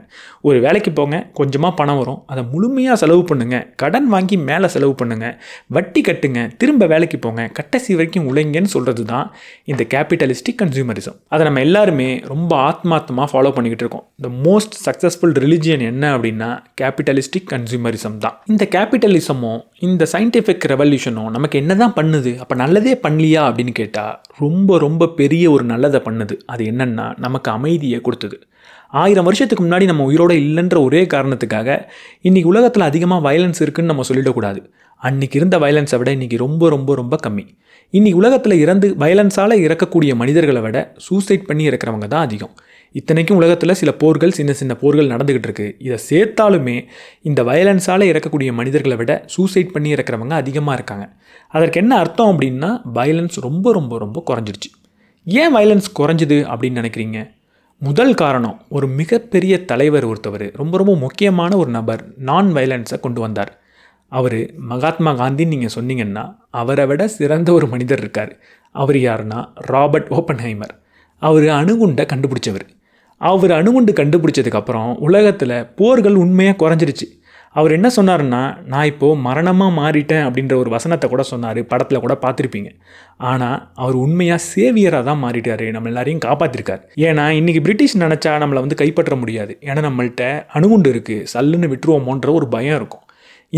ஒரு வேலைக்கு போங்க கொஞ்சமாக பணம் வரும் அதை முழுமையாக செலவு பண்ணுங்கள் கடன் வாங்கி மேலே செலவு பண்ணுங்கள் வட்டி கட்டுங்க திரும்ப வேலைக்கு போங்க கட்டசி வரைக்கும் உழைங்கன்னு சொல்கிறது தான் இந்த கேபிட்டலிஸ்டிக் கன்சியூமரிசம் அதை நம்ம எல்லாருமே ரொம்ப ஆத்மாத்தமாக ஃபாலோ பண்ணிக்கிட்டு இருக்கோம் இந்த மோஸ்ட் சக்ஸஸ்ஃபுல் ரிலிஜியன் என்ன அப்படின்னா கேபிட்டலிஸ்டிக் கன்சியூமரிசம் தான் இந்த கேபிட்டலிசமும் இந்த சயின்டிஃபிக் ரெவல்யூஷனும் நமக்கு என்ன தான் பண்ணுது அப்போ நல்லதே பண்ணலையா அப்படின்னு கேட்டால் ரொம்ப ரொம்ப பெரிய பெரிய ஒரு நல்லதை பண்ணுது அது என்னென்னா நமக்கு அமைதியை கொடுத்தது ஆயிரம் வருஷத்துக்கு முன்னாடி நம்ம உயிரோடு இல்லைன்ற ஒரே காரணத்துக்காக இன்றைக்கி உலகத்தில் அதிகமாக வயலன்ஸ் இருக்குதுன்னு நம்ம சொல்லிடக்கூடாது அன்றைக்கி இருந்த வயலன்ஸை விட இன்றைக்கி ரொம்ப ரொம்ப ரொம்ப கம்மி இன்றைக்கி உலகத்தில் இறந்து வயலன்ஸால் இறக்கக்கூடிய மனிதர்களை விட சூசைட் பண்ணி இறக்குறவங்க தான் அதிகம் இத்தனைக்கும் உலகத்தில் சில போர்கள் சின்ன சின்ன போர்கள் நடந்துக்கிட்டு இருக்குது இதை சேர்த்தாலுமே இந்த வயலன்ஸால் இறக்கக்கூடிய மனிதர்களை விட சூசைட் பண்ணி இறக்குறவங்க அதிகமாக இருக்காங்க அதற்கு என்ன அர்த்தம் அப்படின்னா வயலன்ஸ் ரொம்ப ரொம்ப ரொம்ப குறைஞ்சிருச்சு ஏன் வயலன்ஸ் குறைஞ்சிது அப்படின்னு நினைக்கிறீங்க முதல் காரணம் ஒரு மிகப்பெரிய தலைவர் ஒருத்தவர் ரொம்ப ரொம்ப முக்கியமான ஒரு நபர் நான் வயலன்ஸை கொண்டு வந்தார் அவர் மகாத்மா காந்தின்னு நீங்கள் சொன்னீங்கன்னா அவரை விட சிறந்த ஒரு மனிதர் இருக்கார் அவர் யாருன்னா ராபர்ட் ஓப்பன்ஹைமர் அவர் அணுகுண்டை கண்டுபிடிச்சவர் அவர் அணுகுண்டு கண்டுபிடிச்சதுக்கப்புறம் உலகத்தில் போர்கள் உண்மையாக குறைஞ்சிருச்சு அவர் என்ன சொன்னார்ன்னா நான் இப்போது மரணமாக மாறிட்டேன் அப்படின்ற ஒரு வசனத்தை கூட சொன்னார் படத்தில் கூட பார்த்துருப்பீங்க ஆனால் அவர் உண்மையாக சேவியராக தான் மாறிட்டார் நம்ம எல்லாரையும் காப்பாற்றிருக்கார் ஏன்னா இன்றைக்கி பிரிட்டிஷ் நினச்சா நம்மளை வந்து கைப்பற்ற முடியாது ஏன்னா நம்மள்கிட்ட அணுகுண்டு இருக்குது சல்லுன்னு விட்டுருவோமோன்ற ஒரு பயம் இருக்கும்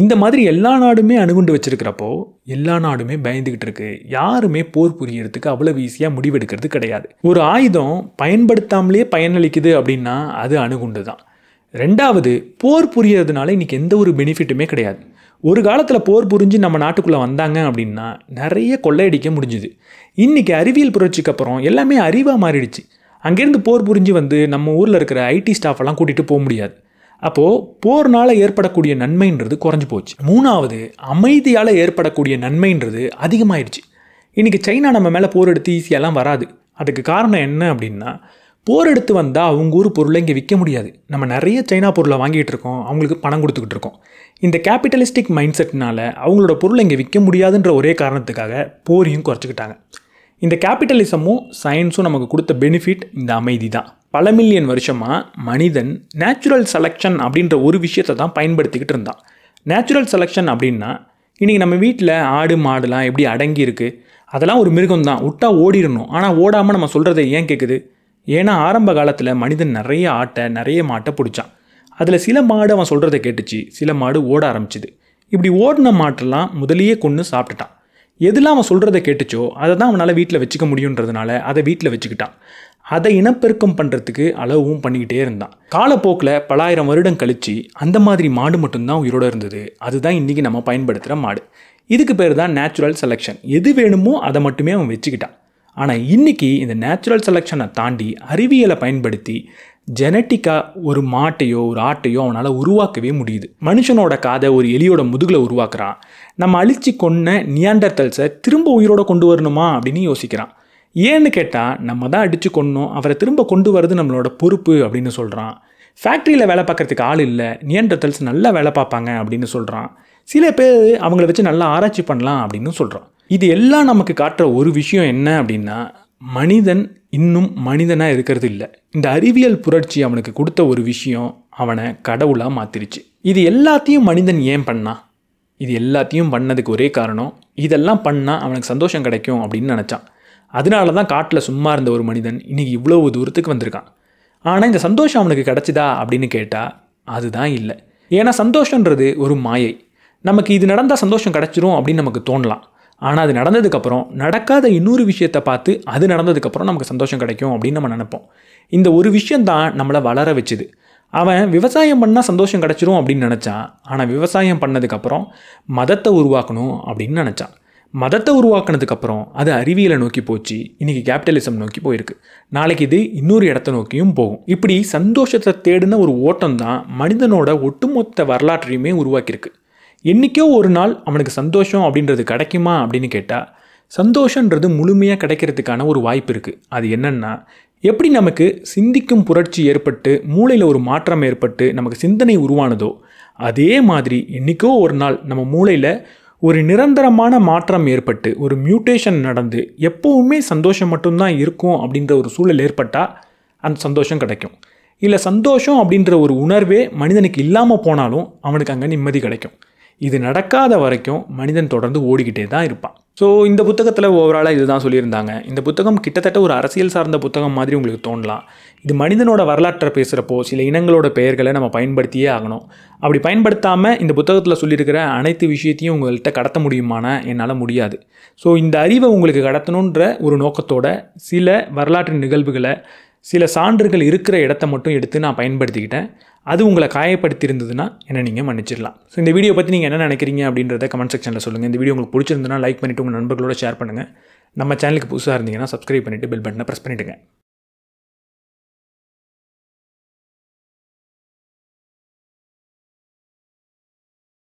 இந்த மாதிரி எல்லா நாடுமே அணுகுண்டு வச்சுருக்கிறப்போ எல்லா நாடுமே பயந்துக்கிட்டு இருக்கு யாருமே போர் புரியறதுக்கு அவ்வளோ ஈஸியாக முடிவெடுக்கிறது கிடையாது ஒரு ஆயுதம் பயன்படுத்தாமலே பயனளிக்குது அப்படின்னா அது அணுகுண்டு தான் ரெண்டாவது போர் புரியறதுனால இன்றைக்கி எந்த ஒரு பெனிஃபிட்டுமே கிடையாது ஒரு காலத்தில் போர் புரிஞ்சு நம்ம நாட்டுக்குள்ளே வந்தாங்க அப்படின்னா நிறைய கொள்ளையடிக்க முடிஞ்சுது இன்றைக்கி அறிவியல் புரட்சிக்கு அப்புறம் எல்லாமே அறிவாக மாறிடுச்சு அங்கேருந்து போர் புரிஞ்சு வந்து நம்ம ஊரில் இருக்கிற ஐடி ஸ்டாஃபெல்லாம் கூட்டிகிட்டு போக முடியாது அப்போது போர்னால் ஏற்படக்கூடிய நன்மைன்றது குறைஞ்சி போச்சு மூணாவது அமைதியால் ஏற்படக்கூடிய நன்மைன்றது அதிகமாயிடுச்சு இன்றைக்கி சைனா நம்ம மேலே போர் எடுத்து ஈஸியெல்லாம் வராது அதுக்கு காரணம் என்ன அப்படின்னா போர் எடுத்து வந்தால் அவங்க ஊர் பொருளை இங்கே விற்க முடியாது நம்ம நிறைய சைனா பொருளை வாங்கிட்டு இருக்கோம் அவங்களுக்கு பணம் கொடுத்துக்கிட்டு இருக்கோம் இந்த கேபிட்டலிஸ்டிக் மைண்ட் அவங்களோட பொருளை இங்கே விற்க முடியாதுன்ற ஒரே காரணத்துக்காக போரையும் குறைச்சிக்கிட்டாங்க இந்த கேபிட்டலிசமும் சயின்ஸும் நமக்கு கொடுத்த பெனிஃபிட் இந்த அமைதி தான் பல மில்லியன் வருஷமாக மனிதன் நேச்சுரல் செலெக்ஷன் அப்படின்ற ஒரு விஷயத்தை தான் பயன்படுத்திக்கிட்டு இருந்தான் நேச்சுரல் செலெக்ஷன் அப்படின்னா இன்றைக்கி நம்ம வீட்டில் ஆடு மாடுலாம் எப்படி அடங்கி இருக்குது அதெல்லாம் ஒரு மிருகம் தான் விட்டா ஓடிடணும் ஆனால் ஓடாமல் நம்ம சொல்கிறத ஏன் கேட்குது ஏன்னா ஆரம்ப காலத்தில் மனிதன் நிறைய ஆட்டை நிறைய மாட்டை பிடிச்சான் அதில் சில மாடு அவன் சொல்கிறத கேட்டுச்சு சில மாடு ஓட ஆரம்பிச்சுது இப்படி ஓடின மாட்டெல்லாம் முதலியே கொன்று சாப்பிட்டுட்டான் எதெல்லாம் அவன் சொல்கிறத கேட்டுச்சோ அதை தான் அவனால் வீட்டில் வச்சுக்க முடியுன்றதுனால அதை வீட்டில் வச்சுக்கிட்டான் அதை இனப்பெருக்கம் பண்ணுறதுக்கு அளவும் பண்ணிக்கிட்டே இருந்தான் காலப்போக்கில் பலாயிரம் வருடம் கழித்து அந்த மாதிரி மாடு மட்டும்தான் உயிரோடு இருந்தது அதுதான் இன்றைக்கி நம்ம பயன்படுத்துகிற மாடு இதுக்கு பேர் தான் நேச்சுரல் செலெக்ஷன் எது வேணுமோ அதை மட்டுமே அவன் வச்சுக்கிட்டான் ஆனால் இன்றைக்கி இந்த நேச்சுரல் செலெக்ஷனை தாண்டி அறிவியலை பயன்படுத்தி ஜெனட்டிக்காக ஒரு மாட்டையோ ஒரு ஆட்டையோ அவனால் உருவாக்கவே முடியுது மனுஷனோட காதை ஒரு எலியோட முதுகில் உருவாக்குறான் நம்ம அழிச்சு கொன்ன நியாண்டர்தல்ஸை திரும்ப உயிரோட கொண்டு வரணுமா அப்படின்னு யோசிக்கிறான் ஏன்னு கேட்டால் நம்ம தான் அடித்து கொன்னோம் அவரை திரும்ப கொண்டு வரது நம்மளோட பொறுப்பு அப்படின்னு சொல்கிறான் ஃபேக்ட்ரியில் வேலை பார்க்குறதுக்கு ஆள் இல்லை நியாண்டர்தல்ஸ் நல்லா வேலை பார்ப்பாங்க அப்படின்னு சொல்கிறான் சில பேர் அவங்கள வச்சு நல்லா ஆராய்ச்சி பண்ணலாம் அப்படின்னு சொல்கிறான் இது எல்லாம் நமக்கு காட்டுற ஒரு விஷயம் என்ன அப்படின்னா மனிதன் இன்னும் மனிதனாக இருக்கிறது இல்லை இந்த அறிவியல் புரட்சி அவனுக்கு கொடுத்த ஒரு விஷயம் அவனை கடவுளாக மாத்திருச்சு இது எல்லாத்தையும் மனிதன் ஏன் பண்ணான் இது எல்லாத்தையும் பண்ணதுக்கு ஒரே காரணம் இதெல்லாம் பண்ணால் அவனுக்கு சந்தோஷம் கிடைக்கும் அப்படின்னு நினச்சான் அதனால தான் காட்டில் சும்மா இருந்த ஒரு மனிதன் இன்றைக்கி இவ்வளோ தூரத்துக்கு வந்திருக்கான் ஆனால் இந்த சந்தோஷம் அவனுக்கு கிடச்சிதா அப்படின்னு கேட்டால் அதுதான் இல்லை ஏன்னா சந்தோஷன்றது ஒரு மாயை நமக்கு இது நடந்தால் சந்தோஷம் கிடச்சிரும் அப்படின்னு நமக்கு தோணலாம் ஆனால் அது நடந்ததுக்கப்புறம் நடக்காத இன்னொரு விஷயத்தை பார்த்து அது நடந்ததுக்கப்புறம் நமக்கு சந்தோஷம் கிடைக்கும் அப்படின்னு நம்ம நினைப்போம் இந்த ஒரு விஷயந்தான் நம்மளை வளர வச்சுது அவன் விவசாயம் பண்ணால் சந்தோஷம் கிடச்சிரும் அப்படின்னு நினச்சான் ஆனால் விவசாயம் பண்ணதுக்கப்புறம் மதத்தை உருவாக்கணும் அப்படின்னு நினச்சான் மதத்தை உருவாக்குனதுக்கப்புறம் அது அறிவியலை நோக்கி போச்சு இன்றைக்கி கேபிட்டலிசம் நோக்கி போயிருக்கு நாளைக்கு இது இன்னொரு இடத்த நோக்கியும் போகும் இப்படி சந்தோஷத்தை தேடின ஒரு ஓட்டம் தான் மனிதனோட ஒட்டுமொத்த வரலாற்றையுமே உருவாக்கியிருக்கு என்றைக்கோ ஒரு நாள் அவனுக்கு சந்தோஷம் அப்படின்றது கிடைக்குமா அப்படின்னு கேட்டால் சந்தோஷன்றது முழுமையாக கிடைக்கிறதுக்கான ஒரு வாய்ப்பு இருக்குது அது என்னென்னா எப்படி நமக்கு சிந்திக்கும் புரட்சி ஏற்பட்டு மூளையில் ஒரு மாற்றம் ஏற்பட்டு நமக்கு சிந்தனை உருவானதோ அதே மாதிரி என்றைக்கோ ஒரு நாள் நம்ம மூளையில் ஒரு நிரந்தரமான மாற்றம் ஏற்பட்டு ஒரு மியூட்டேஷன் நடந்து எப்போவுமே சந்தோஷம் மட்டும்தான் இருக்கும் அப்படின்ற ஒரு சூழல் ஏற்பட்டால் அந்த சந்தோஷம் கிடைக்கும் இல்லை சந்தோஷம் அப்படின்ற ஒரு உணர்வே மனிதனுக்கு இல்லாமல் போனாலும் அவனுக்கு அங்கே நிம்மதி கிடைக்கும் இது நடக்காத வரைக்கும் மனிதன் தொடர்ந்து ஓடிக்கிட்டே தான் இருப்பான் ஸோ இந்த புத்தகத்தில் ஓவராலாக இதுதான் சொல்லியிருந்தாங்க இந்த புத்தகம் கிட்டத்தட்ட ஒரு அரசியல் சார்ந்த புத்தகம் மாதிரி உங்களுக்கு தோணலாம் இது மனிதனோட வரலாற்றை பேசுகிறப்போ சில இனங்களோட பெயர்களை நம்ம பயன்படுத்தியே ஆகணும் அப்படி பயன்படுத்தாமல் இந்த புத்தகத்தில் சொல்லியிருக்கிற அனைத்து விஷயத்தையும் உங்கள்கிட்ட கடத்த முடியுமானா என்னால் முடியாது ஸோ இந்த அறிவை உங்களுக்கு கடத்தணுன்ற ஒரு நோக்கத்தோட சில வரலாற்று நிகழ்வுகளை சில சான்றுகள் இருக்கிற இடத்த மட்டும் எடுத்து நான் பயன்படுத்திக்கிட்டேன் அது உங்களை காயப்படுத்தியிருந்ததுன்னா என்ன நீங்கள் மன்னிச்சிடலாம் ஸோ இந்த வீடியோ பற்றி நீங்கள் என்ன நினைக்கிறீங்க அப்படின்றத கமெண்ட் செக்ஷனில் சொல்லுங்கள் இந்த வீடியோ உங்களுக்கு பிடிச்சிருந்ததுன்னா லைக் பண்ணிவிட்டு உங்கள் நண்பர்களோட ஷேர் பண்ணுங்கள் நம்ம சேனலுக்கு புதுசாக இருந்தீங்கன்னா சப்ஸ்கிரைப் பண்ணிவிட்டு பெல் பட்டனை ப்ரெஸ் பண்ணிவிடுங்க